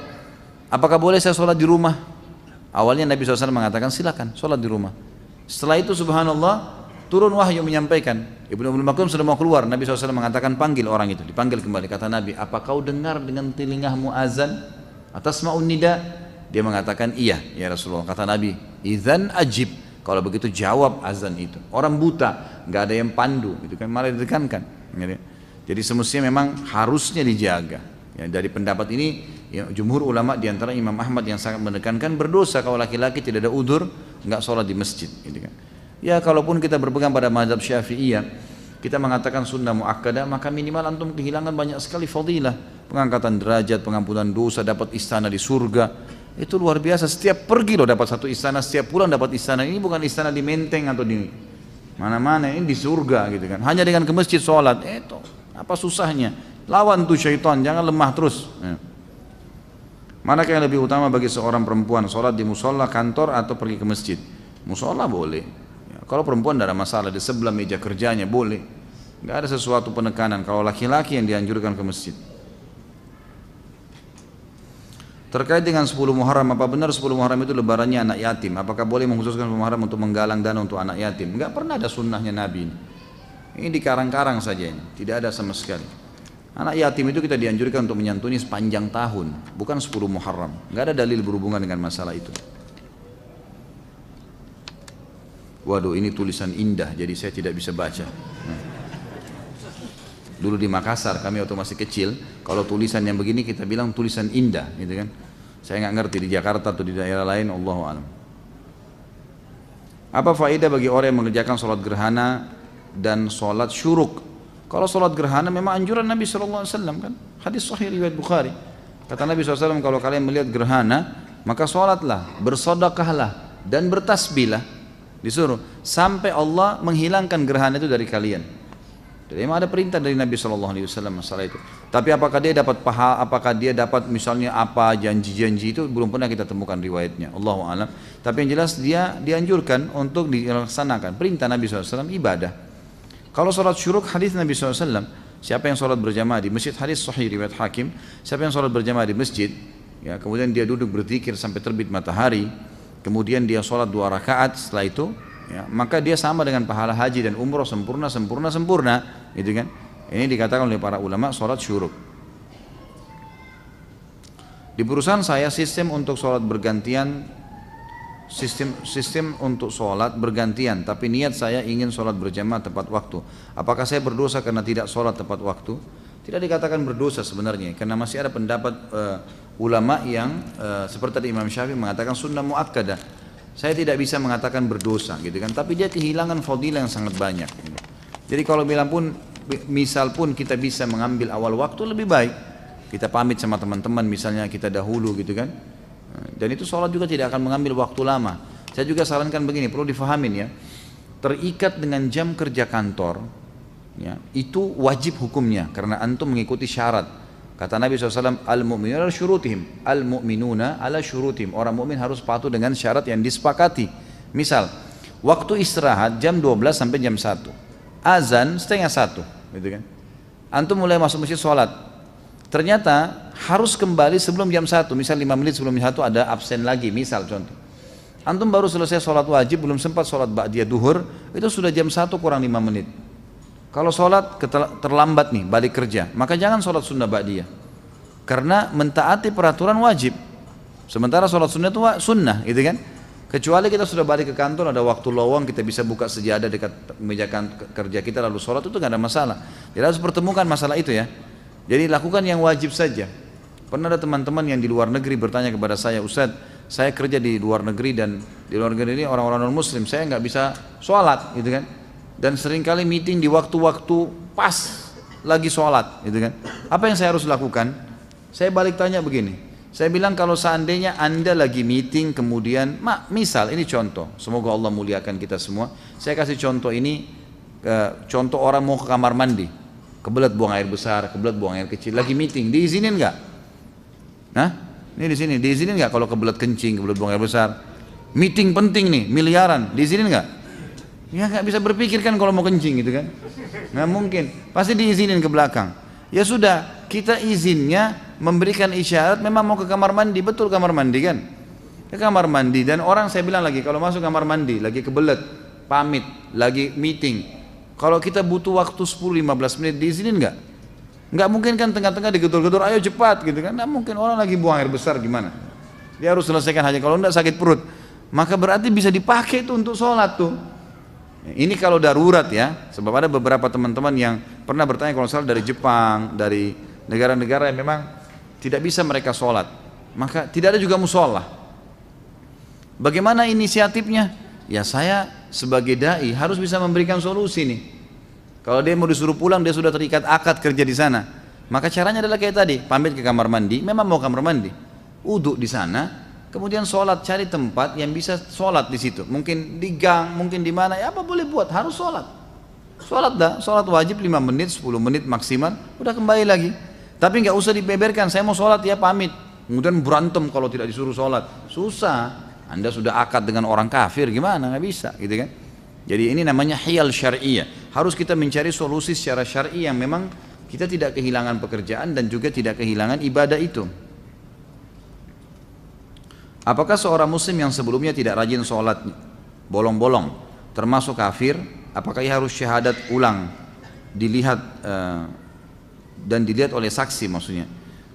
Speaker 1: Apakah boleh saya sholat di rumah? Awalnya Nabi SAW mengatakan silakan sholat di rumah. Setelah itu subhanallah turun wahyu menyampaikan. Ibnu Abdul Makhlum sudah mau keluar. Nabi SAW mengatakan panggil orang itu. Dipanggil kembali. Kata Nabi, apa kau dengar dengan telingamu azan? Atas ma'un nida? Dia mengatakan iya ya Rasulullah. Kata Nabi, izan ajib. Kalau begitu jawab azan itu. Orang buta, nggak ada yang pandu, itu kan malah ditekankan. Jadi semestinya memang harusnya dijaga. Ya, dari pendapat ini ya, jumhur ulama diantara Imam Ahmad yang sangat menekankan berdosa kalau laki-laki tidak ada udur nggak sholat di masjid gitu kan ya kalaupun kita berpegang pada mazhab ya kita mengatakan sunnah muakkadah maka minimal antum kehilangan banyak sekali fadilah pengangkatan derajat pengampunan dosa dapat istana di surga itu luar biasa setiap pergi loh dapat satu istana setiap pulang dapat istana ini bukan istana di menteng atau di mana-mana ini di surga gitu kan hanya dengan ke masjid sholat itu eh, apa susahnya lawan tuh syaitan jangan lemah terus ya. Manakah yang lebih utama bagi seorang perempuan sholat di musola kantor atau pergi ke masjid? Musola boleh. Ya, kalau perempuan tidak ada masalah di sebelah meja kerjanya boleh. Nggak ada sesuatu penekanan. Kalau laki-laki yang dianjurkan ke masjid. Terkait dengan 10 Muharram, apa benar 10 Muharram itu lebarannya anak yatim? Apakah boleh mengkhususkan 10 Muharram untuk menggalang dana untuk anak yatim? Enggak pernah ada sunnahnya Nabi ini. Ini dikarang-karang saja ini, tidak ada sama sekali. Anak yatim itu kita dianjurkan untuk menyantuni sepanjang tahun, bukan 10 Muharram. Gak ada dalil berhubungan dengan masalah itu. Waduh, ini tulisan indah, jadi saya tidak bisa baca. Nah. Dulu di Makassar, kami waktu masih kecil, kalau tulisan yang begini kita bilang tulisan indah, gitu kan? Saya nggak ngerti di Jakarta atau di daerah lain, Allah alam. Apa faedah bagi orang yang mengerjakan sholat gerhana dan sholat syuruk kalau sholat gerhana memang anjuran Nabi SAW kan. Hadis sahih riwayat Bukhari. Kata Nabi SAW kalau kalian melihat gerhana maka sholatlah, bersodakahlah dan bertasbihlah. Disuruh sampai Allah menghilangkan gerhana itu dari kalian. Jadi memang ada perintah dari Nabi Shallallahu Alaihi Wasallam masalah itu. Tapi apakah dia dapat paha? Apakah dia dapat misalnya apa janji-janji itu belum pernah kita temukan riwayatnya. Allahu alam. Tapi yang jelas dia dianjurkan untuk dilaksanakan perintah Nabi SAW ibadah. Kalau sholat syuruk hadis Nabi SAW, siapa yang sholat berjamaah di masjid hadis sahih riwayat hakim, siapa yang sholat berjamaah di masjid, ya kemudian dia duduk berzikir sampai terbit matahari, kemudian dia sholat dua rakaat setelah itu, ya, maka dia sama dengan pahala haji dan umroh sempurna sempurna sempurna, gitu kan? Ini dikatakan oleh para ulama sholat syuruk. Di perusahaan saya sistem untuk sholat bergantian sistem sistem untuk sholat bergantian tapi niat saya ingin sholat berjamaah tepat waktu apakah saya berdosa karena tidak sholat tepat waktu tidak dikatakan berdosa sebenarnya karena masih ada pendapat uh, ulama yang uh, seperti tadi Imam Syafi'i mengatakan sunnah muakkadah saya tidak bisa mengatakan berdosa gitu kan tapi dia kehilangan fadilah yang sangat banyak gitu. jadi kalau bilang pun misal pun kita bisa mengambil awal waktu lebih baik kita pamit sama teman-teman misalnya kita dahulu gitu kan dan itu sholat juga tidak akan mengambil waktu lama. Saya juga sarankan begini, perlu difahamin ya. Terikat dengan jam kerja kantor, ya, itu wajib hukumnya karena antum mengikuti syarat. Kata Nabi SAW, al-mu'minuna ala syurutihim. Al-mu'minuna ala syurutihim. Orang mukmin harus patuh dengan syarat yang disepakati. Misal, waktu istirahat jam 12 sampai jam 1. Azan setengah satu, gitu kan. Antum mulai masuk masjid sholat, Ternyata harus kembali sebelum jam 1, misal 5 menit sebelum jam 1 ada absen lagi, misal contoh. Antum baru selesai sholat wajib, belum sempat sholat dia duhur, itu sudah jam 1 kurang 5 menit. Kalau sholat terlambat nih, balik kerja, maka jangan sholat sunnah ba'diyah. Karena mentaati peraturan wajib. Sementara sholat sunnah itu sunnah, gitu kan? Kecuali kita sudah balik ke kantor, ada waktu lowong, kita bisa buka sejadah dekat meja kan-, kerja kita lalu sholat itu nggak ada masalah. Jadi harus pertemukan masalah itu ya. Jadi lakukan yang wajib saja. Pernah ada teman-teman yang di luar negeri bertanya kepada saya, Ustadz, saya kerja di luar negeri dan di luar negeri ini orang-orang non muslim, saya nggak bisa sholat gitu kan. Dan seringkali meeting di waktu-waktu pas lagi sholat gitu kan. Apa yang saya harus lakukan? Saya balik tanya begini, saya bilang kalau seandainya Anda lagi meeting kemudian, mak misal ini contoh, semoga Allah muliakan kita semua. Saya kasih contoh ini, eh, contoh orang mau ke kamar mandi, kebelet buang air besar, kebelet buang air kecil, lagi meeting, diizinin nggak? Nah, ini di sini, diizinin nggak kalau kebelet kencing, kebelet buang air besar? Meeting penting nih, miliaran, diizinin nggak? Ya nggak bisa berpikir kan kalau mau kencing gitu kan? Nah mungkin, pasti diizinin ke belakang. Ya sudah, kita izinnya memberikan isyarat memang mau ke kamar mandi, betul kamar mandi kan? Ke kamar mandi dan orang saya bilang lagi kalau masuk kamar mandi lagi kebelet, pamit, lagi meeting, kalau kita butuh waktu 10-15 menit diizinin nggak? Nggak mungkin kan tengah-tengah digedor-gedor, ayo cepat gitu kan? Nggak mungkin orang lagi buang air besar gimana? Dia harus selesaikan hanya Kalau nggak sakit perut, maka berarti bisa dipakai itu untuk sholat tuh. Ini kalau darurat ya, sebab ada beberapa teman-teman yang pernah bertanya kalau salah dari Jepang, dari negara-negara yang memang tidak bisa mereka sholat, maka tidak ada juga musola. Bagaimana inisiatifnya? Ya saya sebagai dai harus bisa memberikan solusi nih. Kalau dia mau disuruh pulang dia sudah terikat akad kerja di sana. Maka caranya adalah kayak tadi, pamit ke kamar mandi, memang mau kamar mandi. Uduk di sana, kemudian sholat cari tempat yang bisa sholat di situ. Mungkin di gang, mungkin di mana, ya apa boleh buat, harus sholat. Sholat dah, sholat wajib 5 menit, 10 menit maksimal, udah kembali lagi. Tapi nggak usah dibeberkan, saya mau sholat ya pamit. Kemudian berantem kalau tidak disuruh sholat, susah. Anda sudah akad dengan orang kafir gimana nggak bisa gitu kan jadi ini namanya hial syariah harus kita mencari solusi secara syariah yang memang kita tidak kehilangan pekerjaan dan juga tidak kehilangan ibadah itu apakah seorang muslim yang sebelumnya tidak rajin sholat bolong-bolong termasuk kafir apakah ia harus syahadat ulang dilihat eh, dan dilihat oleh saksi maksudnya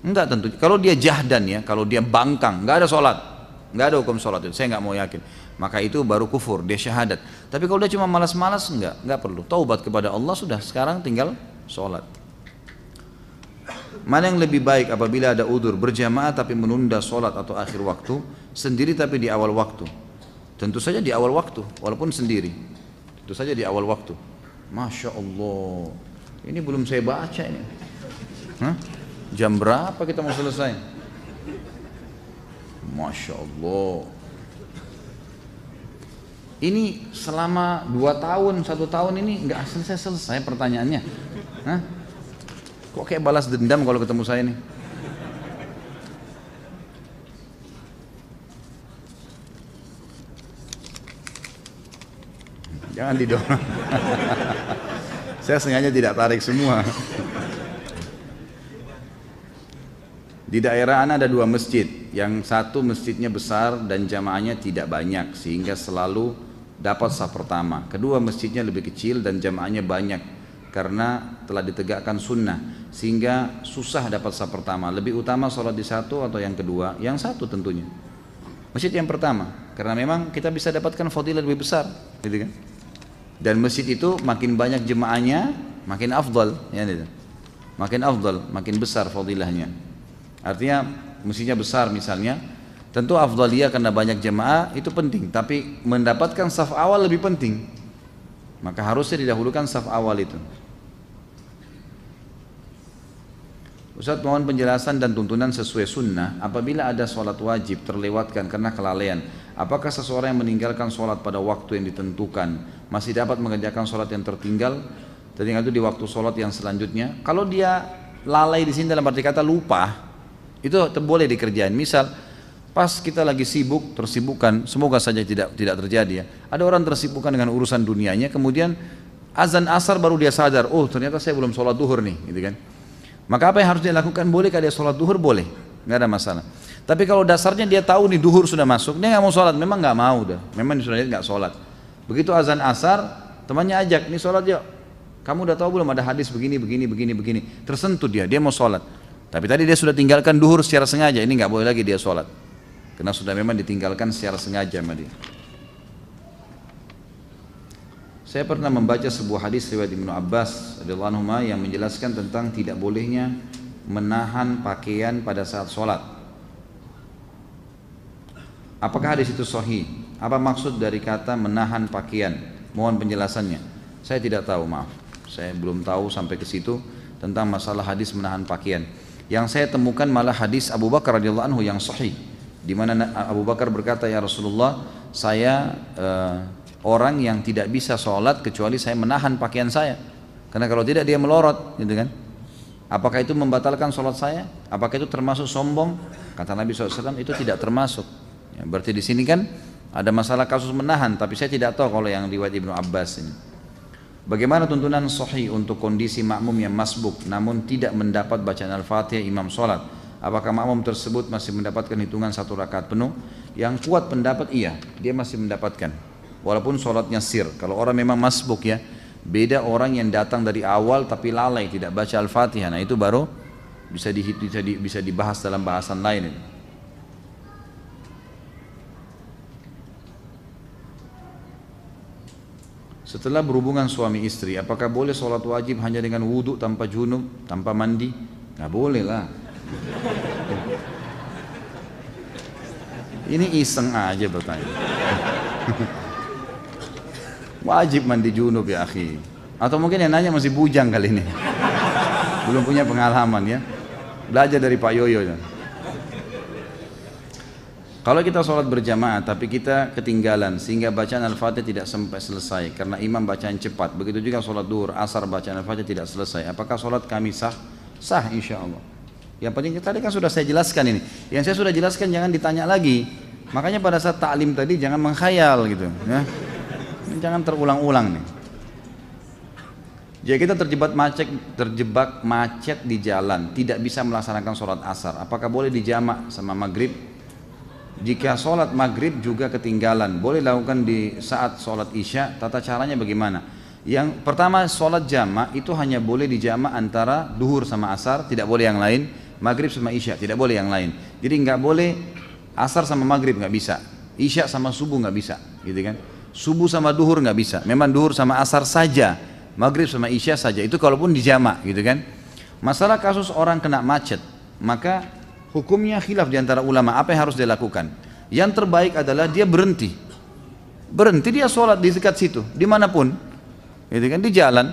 Speaker 1: enggak tentu kalau dia jahdan ya kalau dia bangkang enggak ada sholat nggak ada hukum sholat itu saya nggak mau yakin maka itu baru kufur dia syahadat tapi kalau dia cuma malas-malas nggak nggak perlu taubat kepada Allah sudah sekarang tinggal sholat mana yang lebih baik apabila ada udur berjamaah tapi menunda sholat atau akhir waktu sendiri tapi di awal waktu tentu saja di awal waktu walaupun sendiri tentu saja di awal waktu masya Allah ini belum saya baca ini Hah? jam berapa kita mau selesai Masya Allah. Ini selama dua tahun, satu tahun ini nggak selesai-selesai pertanyaannya. Hah? Kok kayak balas dendam kalau ketemu saya nih? Jangan didorong. saya sengaja tidak tarik semua. Di daerah Ana ada dua masjid, yang satu masjidnya besar dan jamaahnya tidak banyak sehingga selalu dapat sah pertama. Kedua masjidnya lebih kecil dan jamaahnya banyak karena telah ditegakkan sunnah sehingga susah dapat sah pertama. Lebih utama sholat di satu atau yang kedua, yang satu tentunya. Masjid yang pertama karena memang kita bisa dapatkan fadilah lebih besar, gitu kan? Dan masjid itu makin banyak jemaahnya makin afdal, ya gitu. Makin afdal, makin besar fadilahnya artinya mestinya besar misalnya tentu afdaliyah karena banyak jemaah itu penting tapi mendapatkan saf awal lebih penting maka harusnya didahulukan saf awal itu Ustaz mohon penjelasan dan tuntunan sesuai sunnah apabila ada sholat wajib terlewatkan karena kelalaian apakah seseorang yang meninggalkan sholat pada waktu yang ditentukan masih dapat mengerjakan sholat yang tertinggal tertinggal itu di waktu sholat yang selanjutnya kalau dia lalai di sini dalam arti kata lupa itu boleh dikerjain. Misal pas kita lagi sibuk, tersibukan semoga saja tidak tidak terjadi ya. Ada orang tersibukan dengan urusan dunianya, kemudian azan asar baru dia sadar, oh ternyata saya belum sholat duhur nih, gitu kan. Maka apa yang harus dia lakukan? Bolehkah dia sholat duhur? Boleh, nggak ada masalah. Tapi kalau dasarnya dia tahu nih duhur sudah masuk, dia nggak mau sholat, memang nggak mau dah, memang sudah nggak sholat. Begitu azan asar, temannya ajak, nih sholat yuk. Kamu udah tahu belum ada hadis begini, begini, begini, begini. Tersentuh dia, dia mau sholat. Tapi tadi dia sudah tinggalkan duhur secara sengaja, ini nggak boleh lagi dia sholat. Karena sudah memang ditinggalkan secara sengaja sama dia. Saya pernah membaca sebuah hadis riwayat Ibnu Abbas radhiyallahu yang menjelaskan tentang tidak bolehnya menahan pakaian pada saat sholat. Apakah hadis itu sahih? Apa maksud dari kata menahan pakaian? Mohon penjelasannya. Saya tidak tahu, maaf. Saya belum tahu sampai ke situ tentang masalah hadis menahan pakaian yang saya temukan malah hadis Abu Bakar radhiyallahu anhu yang sahih di mana Abu Bakar berkata ya Rasulullah saya uh, orang yang tidak bisa sholat kecuali saya menahan pakaian saya karena kalau tidak dia melorot gitu kan apakah itu membatalkan sholat saya apakah itu termasuk sombong kata Nabi SAW itu tidak termasuk ya, berarti di sini kan ada masalah kasus menahan tapi saya tidak tahu kalau yang riwayat Ibnu Abbas ini Bagaimana tuntunan sahih untuk kondisi makmum yang masbuk namun tidak mendapat bacaan Al-Fatihah imam sholat? Apakah makmum tersebut masih mendapatkan hitungan satu rakaat penuh? Yang kuat pendapat iya, dia masih mendapatkan. Walaupun sholatnya sir. Kalau orang memang masbuk ya, beda orang yang datang dari awal tapi lalai tidak baca Al-Fatihah. Nah itu baru bisa, di, bisa, dibahas dalam bahasan lain. Ini. Setelah berhubungan suami istri, apakah boleh sholat wajib hanya dengan wudhu tanpa junub, tanpa mandi? Nggak boleh lah. Ini iseng aja bertanya. Wajib mandi junub ya akhi. Atau mungkin yang nanya masih bujang kali ini. Belum punya pengalaman ya. Belajar dari Pak Yoyo. Ya. Kalau kita sholat berjamaah tapi kita ketinggalan sehingga bacaan Al-Fatihah tidak sampai selesai karena imam bacaan cepat. Begitu juga sholat duhur, asar bacaan Al-Fatihah tidak selesai. Apakah sholat kami sah? Sah insya Allah. Yang penting tadi kan sudah saya jelaskan ini. Yang saya sudah jelaskan jangan ditanya lagi. Makanya pada saat taklim tadi jangan mengkhayal gitu. Ya. Jangan terulang-ulang nih. Jadi kita terjebak macet, terjebak macet di jalan, tidak bisa melaksanakan sholat asar, apakah boleh dijamak sama maghrib jika sholat maghrib juga ketinggalan boleh lakukan di saat sholat isya tata caranya bagaimana yang pertama sholat jama' itu hanya boleh di jama' antara duhur sama asar tidak boleh yang lain maghrib sama isya tidak boleh yang lain jadi nggak boleh asar sama maghrib nggak bisa isya sama subuh nggak bisa gitu kan subuh sama duhur nggak bisa memang duhur sama asar saja maghrib sama isya saja itu kalaupun di jama' gitu kan masalah kasus orang kena macet maka hukumnya khilaf di antara ulama apa yang harus dia lakukan. Yang terbaik adalah dia berhenti. Berhenti dia sholat di dekat situ, dimanapun. Gitu kan di jalan.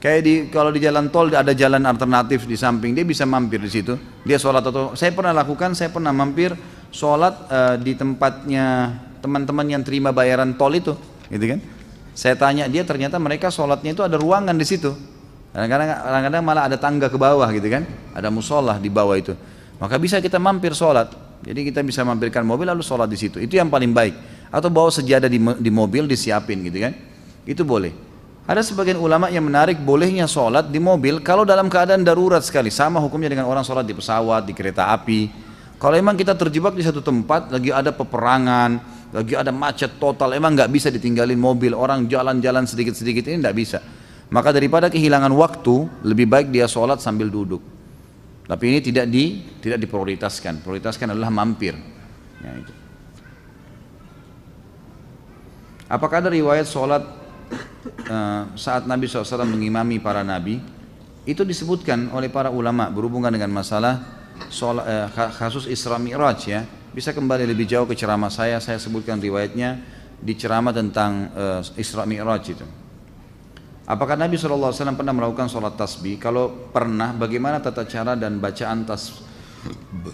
Speaker 1: Kayak di kalau di jalan tol ada jalan alternatif di samping, dia bisa mampir di situ. Dia sholat atau saya pernah lakukan, saya pernah mampir sholat uh, di tempatnya teman-teman yang terima bayaran tol itu, gitu kan? Saya tanya dia ternyata mereka sholatnya itu ada ruangan di situ. Kadang-kadang malah ada tangga ke bawah gitu kan, ada musolah di bawah itu. Maka bisa kita mampir sholat. Jadi kita bisa mampirkan mobil lalu sholat di situ. Itu yang paling baik. Atau bawa sejadah di, di mobil disiapin gitu kan. Itu boleh. Ada sebagian ulama yang menarik bolehnya sholat di mobil kalau dalam keadaan darurat sekali. Sama hukumnya dengan orang sholat di pesawat, di kereta api. Kalau emang kita terjebak di satu tempat, lagi ada peperangan, lagi ada macet total, emang nggak bisa ditinggalin mobil, orang jalan-jalan sedikit-sedikit ini nggak bisa. Maka daripada kehilangan waktu, lebih baik dia sholat sambil duduk. Tapi ini tidak di tidak diprioritaskan. Prioritaskan adalah mampir. Ya, itu. Apakah ada riwayat sholat uh, saat Nabi SAW mengimami para nabi? Itu disebutkan oleh para ulama berhubungan dengan masalah sholat, uh, eh, kasus Isra Mi'raj ya. Bisa kembali lebih jauh ke ceramah saya, saya sebutkan riwayatnya di ceramah tentang uh, Isra Mi'raj itu. Apakah Nabi SAW pernah melakukan sholat tasbih? Kalau pernah, bagaimana tata cara dan bacaan tas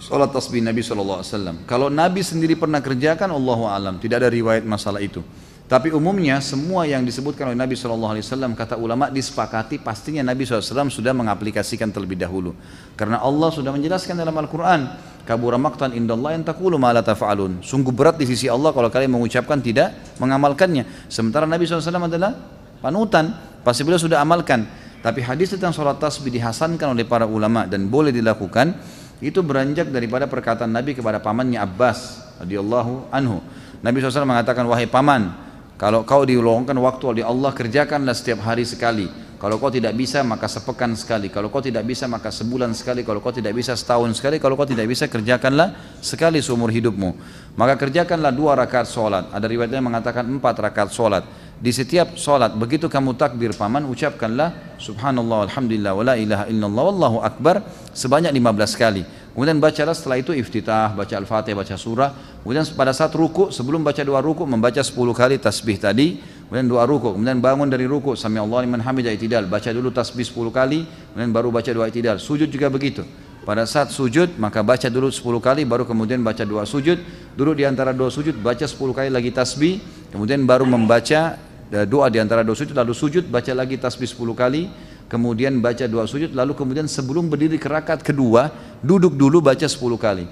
Speaker 1: sholat tasbih Nabi SAW? Kalau Nabi sendiri pernah kerjakan, Allahu alam, tidak ada riwayat masalah itu. Tapi umumnya semua yang disebutkan oleh Nabi SAW kata ulama disepakati pastinya Nabi SAW sudah mengaplikasikan terlebih dahulu. Karena Allah sudah menjelaskan dalam Al-Quran. kaburamaktan indallah yang takulu ma'ala tafa'alun. Sungguh berat di sisi Allah kalau kalian mengucapkan tidak mengamalkannya. Sementara Nabi SAW adalah panutan. Pasti beliau sudah amalkan. Tapi hadis tentang sholat tasbih dihasankan oleh para ulama dan boleh dilakukan itu beranjak daripada perkataan Nabi kepada pamannya Abbas radhiyallahu anhu. Nabi SAW mengatakan wahai paman, kalau kau diulongkan waktu oleh Allah kerjakanlah setiap hari sekali. Kalau kau tidak bisa maka sepekan sekali. Kalau kau tidak bisa maka sebulan sekali. Kalau kau tidak bisa setahun sekali. Kalau kau tidak bisa kerjakanlah sekali seumur hidupmu. Maka kerjakanlah dua rakaat sholat. Ada riwayatnya mengatakan empat rakaat sholat di setiap solat begitu kamu takbir paman ucapkanlah subhanallah alhamdulillah wala ilaha illallah wallahu akbar sebanyak 15 kali kemudian bacalah setelah itu iftitah baca al fatih baca surah kemudian pada saat ruku sebelum baca dua ruku membaca 10 kali tasbih tadi kemudian dua ruku kemudian bangun dari ruku sami Allah liman hamidah itidal baca dulu tasbih 10 kali kemudian baru baca dua itidal sujud juga begitu pada saat sujud maka baca dulu 10 kali baru kemudian baca dua sujud duduk di antara dua sujud baca 10 kali lagi tasbih kemudian baru membaca Eh, doa di antara dua sujud lalu sujud baca lagi tasbih 10 kali kemudian baca dua sujud lalu kemudian sebelum berdiri ke rakaat kedua duduk dulu baca 10 kali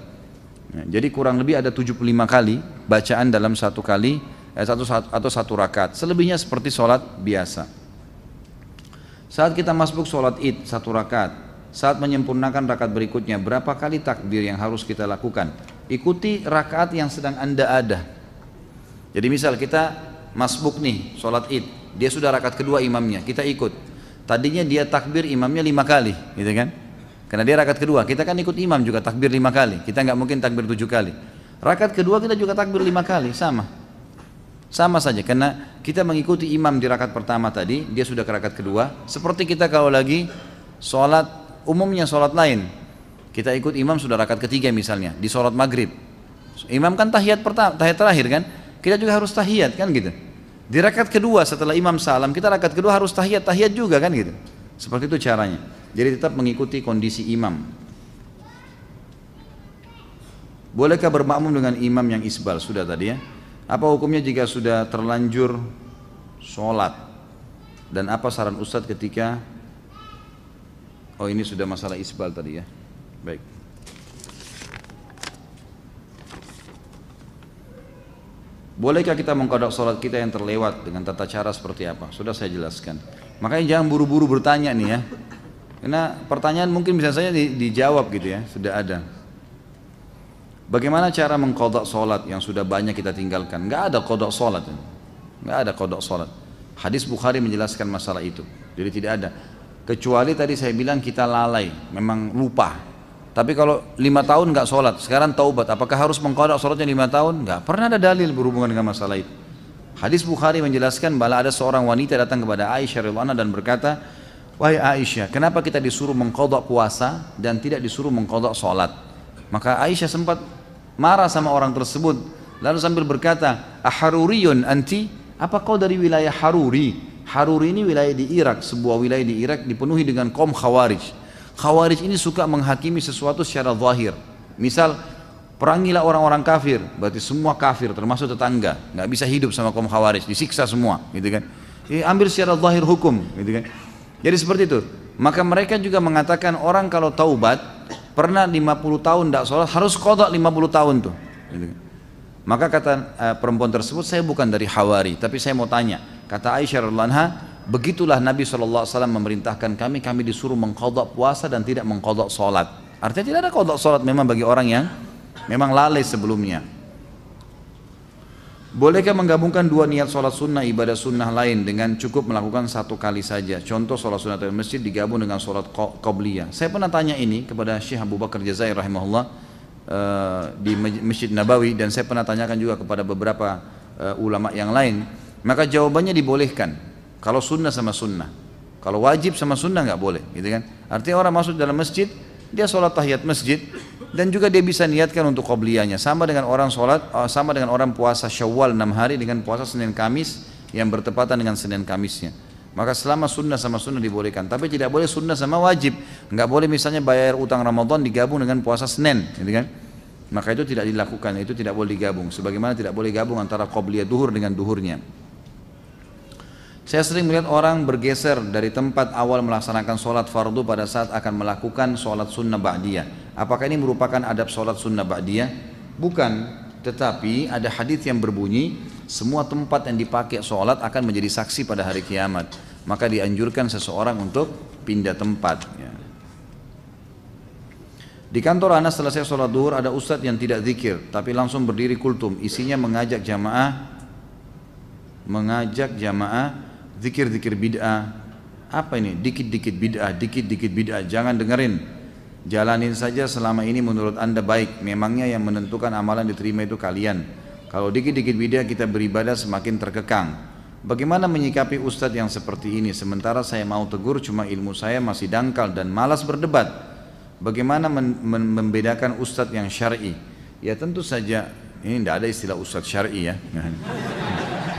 Speaker 1: nah, jadi kurang lebih ada 75 kali bacaan dalam satu kali eh, satu, satu atau satu rakaat selebihnya seperti sholat biasa saat kita masuk sholat id satu rakaat saat menyempurnakan rakaat berikutnya berapa kali takbir yang harus kita lakukan ikuti rakaat yang sedang anda ada jadi misal kita masbuk nih sholat id dia sudah rakaat kedua imamnya kita ikut tadinya dia takbir imamnya lima kali gitu kan karena dia rakaat kedua kita kan ikut imam juga takbir lima kali kita nggak mungkin takbir tujuh kali rakaat kedua kita juga takbir lima kali sama sama saja karena kita mengikuti imam di rakaat pertama tadi dia sudah ke rakaat kedua seperti kita kalau lagi sholat umumnya sholat lain kita ikut imam sudah rakaat ketiga misalnya di sholat maghrib imam kan tahiyat pertama tahiyat terakhir kan kita juga harus tahiyat kan gitu di rakaat kedua setelah imam salam, kita rakaat kedua harus tahiyat-tahiyat juga kan gitu. Seperti itu caranya. Jadi tetap mengikuti kondisi imam. Bolehkah bermakmum dengan imam yang isbal? Sudah tadi ya. Apa hukumnya jika sudah terlanjur sholat? Dan apa saran Ustadz ketika Oh ini sudah masalah isbal tadi ya. Baik. Bolehkah kita mengkodok sholat kita yang terlewat dengan tata cara seperti apa? Sudah saya jelaskan. Makanya jangan buru-buru bertanya nih ya. Karena pertanyaan mungkin bisa saja di, dijawab gitu ya, sudah ada. Bagaimana cara mengkodok sholat yang sudah banyak kita tinggalkan? Gak ada kodok sholat. Gak ada kodok sholat. Hadis Bukhari menjelaskan masalah itu. Jadi tidak ada. Kecuali tadi saya bilang kita lalai, memang lupa. Tapi kalau lima tahun nggak sholat, sekarang taubat, apakah harus mengkodok sholatnya lima tahun? Nggak pernah ada dalil berhubungan dengan masalah itu. Hadis Bukhari menjelaskan bahwa ada seorang wanita datang kepada Aisyah Rilwana dan berkata, Wahai Aisyah, kenapa kita disuruh mengkodok puasa dan tidak disuruh mengkodok sholat? Maka Aisyah sempat marah sama orang tersebut. Lalu sambil berkata, Aharuriyun anti, apa kau dari wilayah Haruri? Haruri ini wilayah di Irak, sebuah wilayah di Irak dipenuhi dengan kaum Khawarij Khawarij ini suka menghakimi sesuatu secara zahir. Misal, perangilah orang-orang kafir, berarti semua kafir termasuk tetangga, nggak bisa hidup sama kaum Khawarij, disiksa semua, gitu kan. Ya, ambil secara zahir hukum, gitu kan. Jadi seperti itu. Maka mereka juga mengatakan orang kalau taubat pernah 50 tahun tidak sholat harus kodok 50 tahun tuh. Gitu kan. Maka kata uh, perempuan tersebut saya bukan dari Hawari tapi saya mau tanya kata Aisyah radhiallahu Begitulah Nabi SAW memerintahkan kami, kami disuruh mengkodok puasa dan tidak mengkodok sholat. Artinya tidak ada kodok sholat memang bagi orang yang memang lalai sebelumnya. Bolehkah menggabungkan dua niat sholat sunnah ibadah sunnah lain dengan cukup melakukan satu kali saja? Contoh sholat sunnah di masjid digabung dengan sholat qobliyah. Saya pernah tanya ini kepada Syekh Abu Bakar Jazair rahimahullah eh, di Masjid Nabawi dan saya pernah tanyakan juga kepada beberapa eh, ulama yang lain. Maka jawabannya dibolehkan kalau sunnah sama sunnah. Kalau wajib sama sunnah nggak boleh, gitu kan? Artinya orang masuk dalam masjid, dia sholat tahiyat masjid dan juga dia bisa niatkan untuk qobliyahnya sama dengan orang sholat eh, sama dengan orang puasa syawal 6 hari dengan puasa Senin Kamis yang bertepatan dengan Senin Kamisnya maka selama sunnah sama sunnah dibolehkan tapi tidak boleh sunnah sama wajib nggak boleh misalnya bayar utang Ramadan digabung dengan puasa Senin gitu kan maka itu tidak dilakukan itu tidak boleh digabung sebagaimana tidak boleh gabung antara qobliyah duhur dengan duhurnya saya sering melihat orang bergeser dari tempat awal melaksanakan sholat fardu pada saat akan melakukan sholat sunnah ba'diyah. Apakah ini merupakan adab sholat sunnah ba'diyah? Bukan, tetapi ada hadis yang berbunyi, semua tempat yang dipakai sholat akan menjadi saksi pada hari kiamat. Maka dianjurkan seseorang untuk pindah tempat. Ya. Di kantor Anas setelah sholat duhur ada ustadz yang tidak zikir, tapi langsung berdiri kultum. Isinya mengajak jamaah mengajak jamaah zikir-zikir bid'ah apa ini dikit-dikit bid'ah dikit-dikit bid'ah jangan dengerin jalanin saja selama ini menurut anda baik memangnya yang menentukan amalan diterima itu kalian kalau dikit-dikit bid'ah kita beribadah semakin terkekang bagaimana menyikapi ustadz yang seperti ini sementara saya mau tegur cuma ilmu saya masih dangkal dan malas berdebat bagaimana membedakan ustadz yang syar'i ya tentu saja ini tidak ada istilah ustadz syar'i ya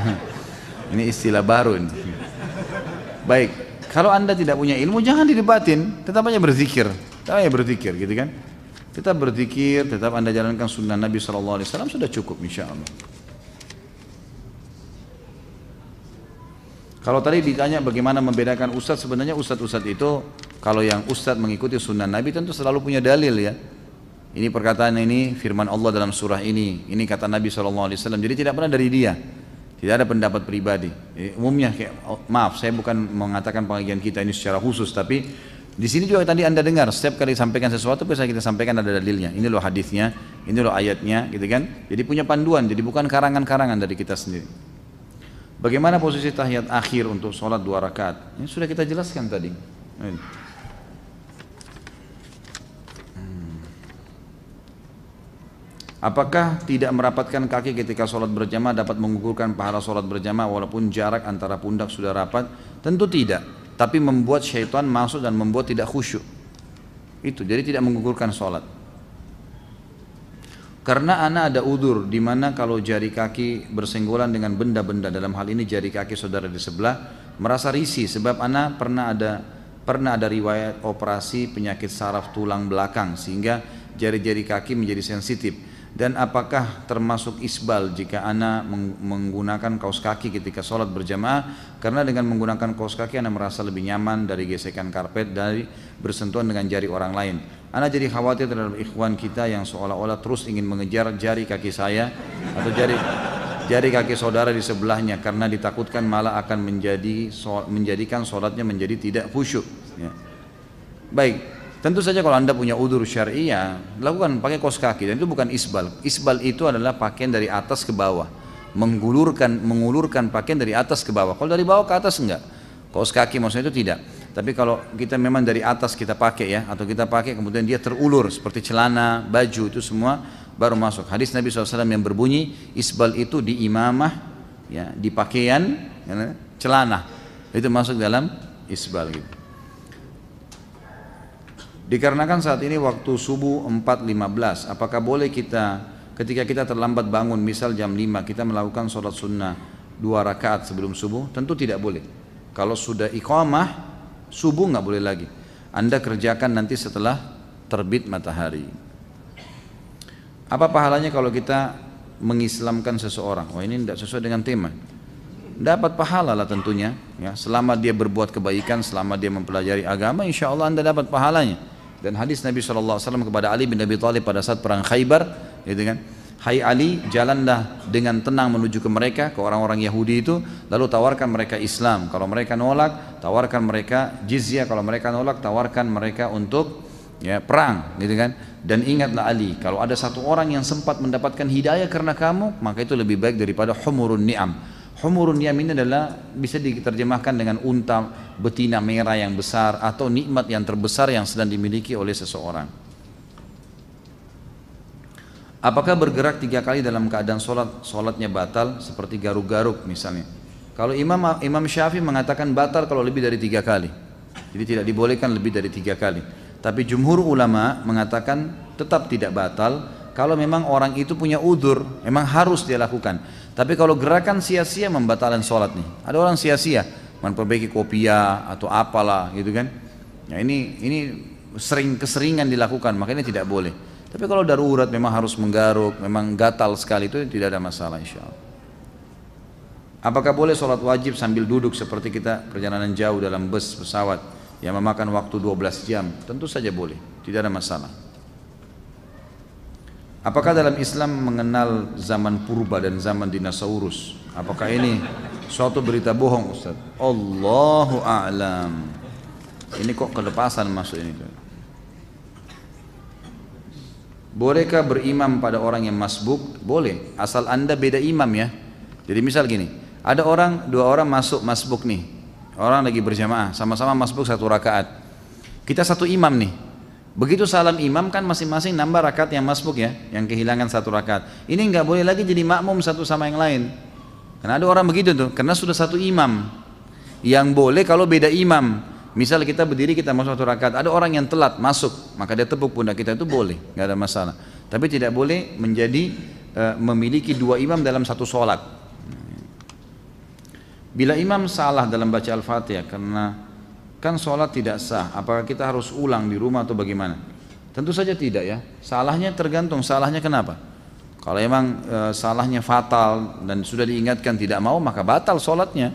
Speaker 1: ini istilah baru ini. Baik, kalau anda tidak punya ilmu jangan didebatin, tetap hanya berzikir, tetap hanya berzikir gitu kan. Tetap berzikir, tetap anda jalankan sunnah Nabi SAW sudah cukup insya Allah. Kalau tadi ditanya bagaimana membedakan ustadz, sebenarnya ustadz-ustadz itu kalau yang ustadz mengikuti sunnah Nabi tentu selalu punya dalil ya. Ini perkataan ini firman Allah dalam surah ini, ini kata Nabi SAW. Jadi tidak pernah dari dia tidak ada pendapat pribadi Jadi, umumnya kayak oh, maaf saya bukan mengatakan pengajian kita ini secara khusus tapi di sini juga tadi anda dengar setiap kali sampaikan sesuatu bisa kita sampaikan ada dalilnya ini loh hadisnya ini loh ayatnya gitu kan jadi punya panduan jadi bukan karangan-karangan dari kita sendiri bagaimana posisi tahiyat akhir untuk sholat dua rakaat ini sudah kita jelaskan tadi Apakah tidak merapatkan kaki ketika sholat berjamaah dapat mengukurkan pahala sholat berjamaah walaupun jarak antara pundak sudah rapat? Tentu tidak. Tapi membuat syaitan masuk dan membuat tidak khusyuk. Itu, jadi tidak mengukurkan sholat. Karena anak ada udur di mana kalau jari kaki bersenggolan dengan benda-benda dalam hal ini jari kaki saudara di sebelah merasa risih sebab anak pernah ada pernah ada riwayat operasi penyakit saraf tulang belakang sehingga jari-jari kaki menjadi sensitif dan apakah termasuk isbal jika anak menggunakan kaos kaki ketika sholat berjamaah Karena dengan menggunakan kaos kaki anak merasa lebih nyaman dari gesekan karpet dari bersentuhan dengan jari orang lain Anak jadi khawatir terhadap ikhwan kita yang seolah-olah terus ingin mengejar jari kaki saya Atau jari jari kaki saudara di sebelahnya Karena ditakutkan malah akan menjadi menjadikan sholatnya menjadi tidak khusyuk ya. Baik, Tentu saja kalau Anda punya udur syariah lakukan pakai kos kaki dan itu bukan isbal. Isbal itu adalah pakaian dari atas ke bawah. mengulurkan mengulurkan pakaian dari atas ke bawah. Kalau dari bawah ke atas enggak. Kos kaki maksudnya itu tidak. Tapi kalau kita memang dari atas kita pakai ya atau kita pakai kemudian dia terulur seperti celana, baju itu semua baru masuk. Hadis Nabi SAW yang berbunyi isbal itu di imamah ya di pakaian ya, celana itu masuk dalam isbal gitu. Dikarenakan saat ini waktu subuh 4.15, apakah boleh kita ketika kita terlambat bangun, misal jam 5, kita melakukan sholat sunnah dua rakaat sebelum subuh? Tentu tidak boleh. Kalau sudah iqamah, subuh nggak boleh lagi. Anda kerjakan nanti setelah terbit matahari. Apa pahalanya kalau kita mengislamkan seseorang? oh, ini tidak sesuai dengan tema dapat pahala lah tentunya ya selama dia berbuat kebaikan selama dia mempelajari agama insya Allah anda dapat pahalanya dan hadis Nabi SAW kepada Ali bin Abi Thalib pada saat perang Khaybar gitu kan Hai Ali jalanlah dengan tenang menuju ke mereka ke orang-orang Yahudi itu lalu tawarkan mereka Islam kalau mereka nolak tawarkan mereka jizya. kalau mereka nolak tawarkan mereka untuk ya perang gitu kan dan ingatlah Ali kalau ada satu orang yang sempat mendapatkan hidayah karena kamu maka itu lebih baik daripada humurun ni'am Humurun yamin adalah bisa diterjemahkan dengan unta betina merah yang besar atau nikmat yang terbesar yang sedang dimiliki oleh seseorang. Apakah bergerak tiga kali dalam keadaan sholat, sholatnya batal seperti garuk-garuk misalnya. Kalau Imam Imam Syafi'i mengatakan batal kalau lebih dari tiga kali. Jadi tidak dibolehkan lebih dari tiga kali. Tapi jumhur ulama mengatakan tetap tidak batal kalau memang orang itu punya udur, memang harus dia lakukan. Tapi kalau gerakan sia-sia membatalkan sholat nih. Ada orang sia-sia memperbaiki kopiah ya, atau apalah gitu kan. Ya ini ini sering keseringan dilakukan makanya tidak boleh. Tapi kalau darurat memang harus menggaruk, memang gatal sekali itu tidak ada masalah insya Allah. Apakah boleh sholat wajib sambil duduk seperti kita perjalanan jauh dalam bus, pesawat yang memakan waktu 12 jam? Tentu saja boleh, tidak ada masalah. Apakah dalam Islam mengenal zaman purba dan zaman dinosaurus? Apakah ini suatu berita bohong Ustaz? Allahu a'lam. Ini kok kelepasan masuk ini. Bolehkah berimam pada orang yang masbuk? Boleh, asal Anda beda imam ya. Jadi misal gini, ada orang dua orang masuk masbuk nih. Orang lagi berjamaah, sama-sama masbuk satu rakaat. Kita satu imam nih, Begitu salam imam kan masing-masing nambah rakaat yang masbuk ya, yang kehilangan satu rakaat. Ini nggak boleh lagi jadi makmum satu sama yang lain. Karena ada orang begitu tuh, karena sudah satu imam. Yang boleh kalau beda imam. Misal kita berdiri kita masuk satu rakaat, ada orang yang telat masuk, maka dia tepuk pundak kita itu boleh, nggak ada masalah. Tapi tidak boleh menjadi e, memiliki dua imam dalam satu sholat. Bila imam salah dalam baca al-fatihah karena kan sholat tidak sah, apakah kita harus ulang di rumah atau bagaimana? Tentu saja tidak ya, salahnya tergantung, salahnya kenapa? Kalau emang e, salahnya fatal dan sudah diingatkan tidak mau, maka batal sholatnya.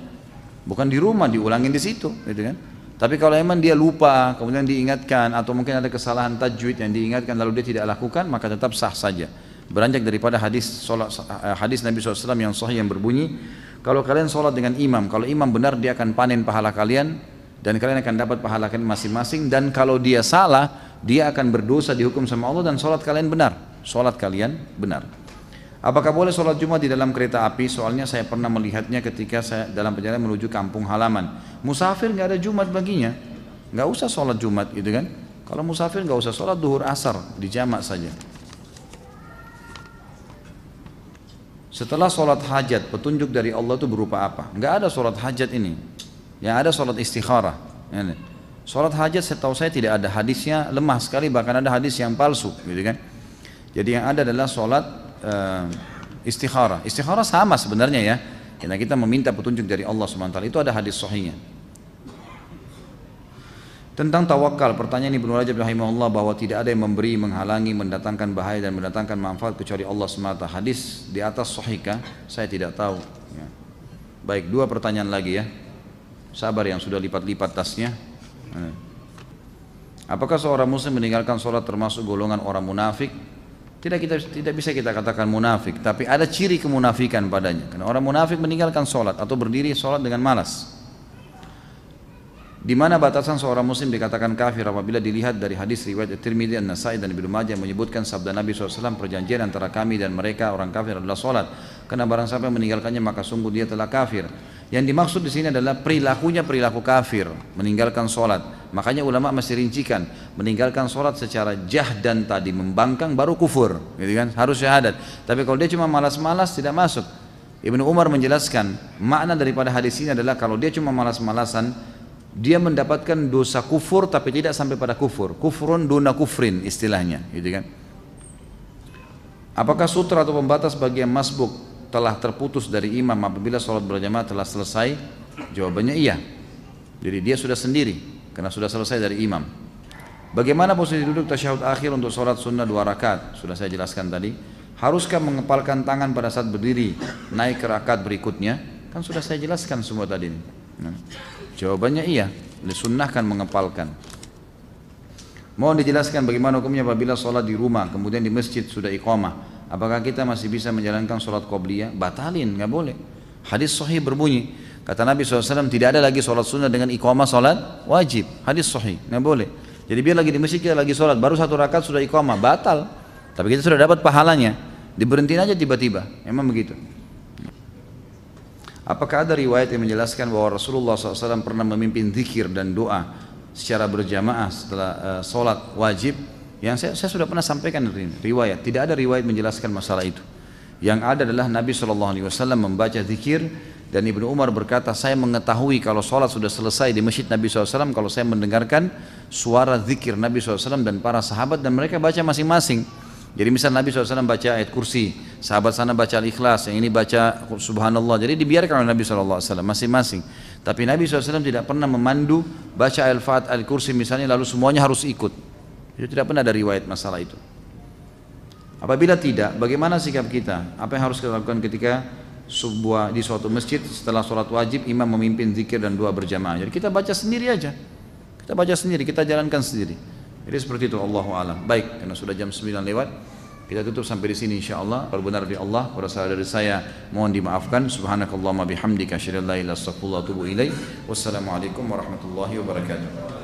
Speaker 1: Bukan di rumah, diulangin di situ, gitu kan? Tapi kalau emang dia lupa, kemudian diingatkan, atau mungkin ada kesalahan tajwid yang diingatkan lalu dia tidak lakukan, maka tetap sah saja. Beranjak daripada hadis sholat, e, hadis Nabi SAW yang sahih yang berbunyi, kalau kalian sholat dengan imam, kalau imam benar dia akan panen pahala kalian dan kalian akan dapat pahala kalian masing-masing dan kalau dia salah dia akan berdosa dihukum sama Allah dan sholat kalian benar sholat kalian benar apakah boleh sholat Jumat di dalam kereta api soalnya saya pernah melihatnya ketika saya dalam perjalanan menuju kampung halaman musafir nggak ada Jumat baginya nggak usah sholat Jumat gitu kan kalau musafir nggak usah sholat duhur asar di jamak saja setelah sholat hajat petunjuk dari Allah itu berupa apa nggak ada sholat hajat ini yang ada sholat istikharah ya, sholat hajat setahu saya tidak ada hadisnya lemah sekali bahkan ada hadis yang palsu gitu kan jadi yang ada adalah sholat uh, istikharah istikharah sama sebenarnya ya karena kita meminta petunjuk dari Allah SWT itu ada hadis sahihnya tentang tawakal, pertanyaan Ibnu Rajab rahimahullah bahwa tidak ada yang memberi, menghalangi, mendatangkan bahaya dan mendatangkan manfaat kecuali Allah swt Hadis di atas sahihkah? Saya tidak tahu. Ya. Baik, dua pertanyaan lagi ya. Sabar yang sudah lipat-lipat tasnya. Eh. Apakah seorang muslim meninggalkan sholat termasuk golongan orang munafik? Tidak kita tidak bisa kita katakan munafik, tapi ada ciri kemunafikan padanya. Karena orang munafik meninggalkan sholat atau berdiri sholat dengan malas. Di mana batasan seorang muslim dikatakan kafir apabila dilihat dari hadis riwayat Tirmidzi, dan nasai dan Ibnu Majah menyebutkan sabda Nabi SAW perjanjian antara kami dan mereka orang kafir adalah salat. Karena barang siapa meninggalkannya maka sungguh dia telah kafir. Yang dimaksud di sini adalah perilakunya perilaku kafir, meninggalkan salat. Makanya ulama masih rincikan, meninggalkan salat secara jah dan tadi membangkang baru kufur, gitu kan? Harus syahadat. Tapi kalau dia cuma malas-malas tidak masuk. Ibnu Umar menjelaskan, makna daripada hadis ini adalah kalau dia cuma malas-malasan dia mendapatkan dosa kufur tapi tidak sampai pada kufur kufurun duna kufrin istilahnya gitu kan apakah sutra atau pembatas bagi yang masbuk telah terputus dari imam apabila sholat berjamaah telah selesai jawabannya iya jadi dia sudah sendiri karena sudah selesai dari imam bagaimana posisi duduk tasyahud akhir untuk sholat sunnah dua rakaat sudah saya jelaskan tadi haruskah mengepalkan tangan pada saat berdiri naik ke rakaat berikutnya kan sudah saya jelaskan semua tadi nah. Jawabannya iya, disunnahkan mengepalkan. Mohon dijelaskan bagaimana hukumnya apabila sholat di rumah, kemudian di masjid sudah iqamah. Apakah kita masih bisa menjalankan sholat qobliyah? Batalin, nggak boleh. Hadis sahih berbunyi, kata Nabi SAW, tidak ada lagi sholat sunnah dengan iqamah sholat wajib. Hadis sahih, nggak boleh. Jadi biar lagi di masjid kita lagi sholat, baru satu rakaat sudah iqamah, batal. Tapi kita sudah dapat pahalanya. Diberhentiin aja tiba-tiba, emang begitu. Apakah ada riwayat yang menjelaskan bahwa Rasulullah SAW pernah memimpin zikir dan doa secara berjamaah setelah uh, sholat wajib? Yang saya, saya sudah pernah sampaikan dari riwayat. Tidak ada riwayat menjelaskan masalah itu. Yang ada adalah Nabi SAW membaca zikir dan Ibnu Umar berkata, saya mengetahui kalau sholat sudah selesai di masjid Nabi SAW kalau saya mendengarkan suara zikir Nabi SAW dan para sahabat dan mereka baca masing-masing. Jadi misal Nabi SAW baca ayat kursi, sahabat sana baca al-ikhlas, yang ini baca subhanallah. Jadi dibiarkan oleh Nabi SAW masing-masing. Tapi Nabi SAW tidak pernah memandu baca al-fat al-kursi misalnya lalu semuanya harus ikut. Itu tidak pernah ada riwayat masalah itu. Apabila tidak, bagaimana sikap kita? Apa yang harus kita lakukan ketika sebuah di suatu masjid setelah sholat wajib imam memimpin zikir dan doa berjamaah. Jadi kita baca sendiri aja. Kita baca sendiri, kita jalankan sendiri. Jadi seperti itu Allahu alam. Baik, karena sudah jam 9 lewat. Kita tutup sampai di sini insyaallah. Kalau benar dari Allah, kalau salah dari saya mohon dimaafkan. Subhanakallahumma bihamdika asyhadu an la ilaha illa anta astaghfiruka wa atubu ilaik. Wassalamualaikum warahmatullahi wabarakatuh.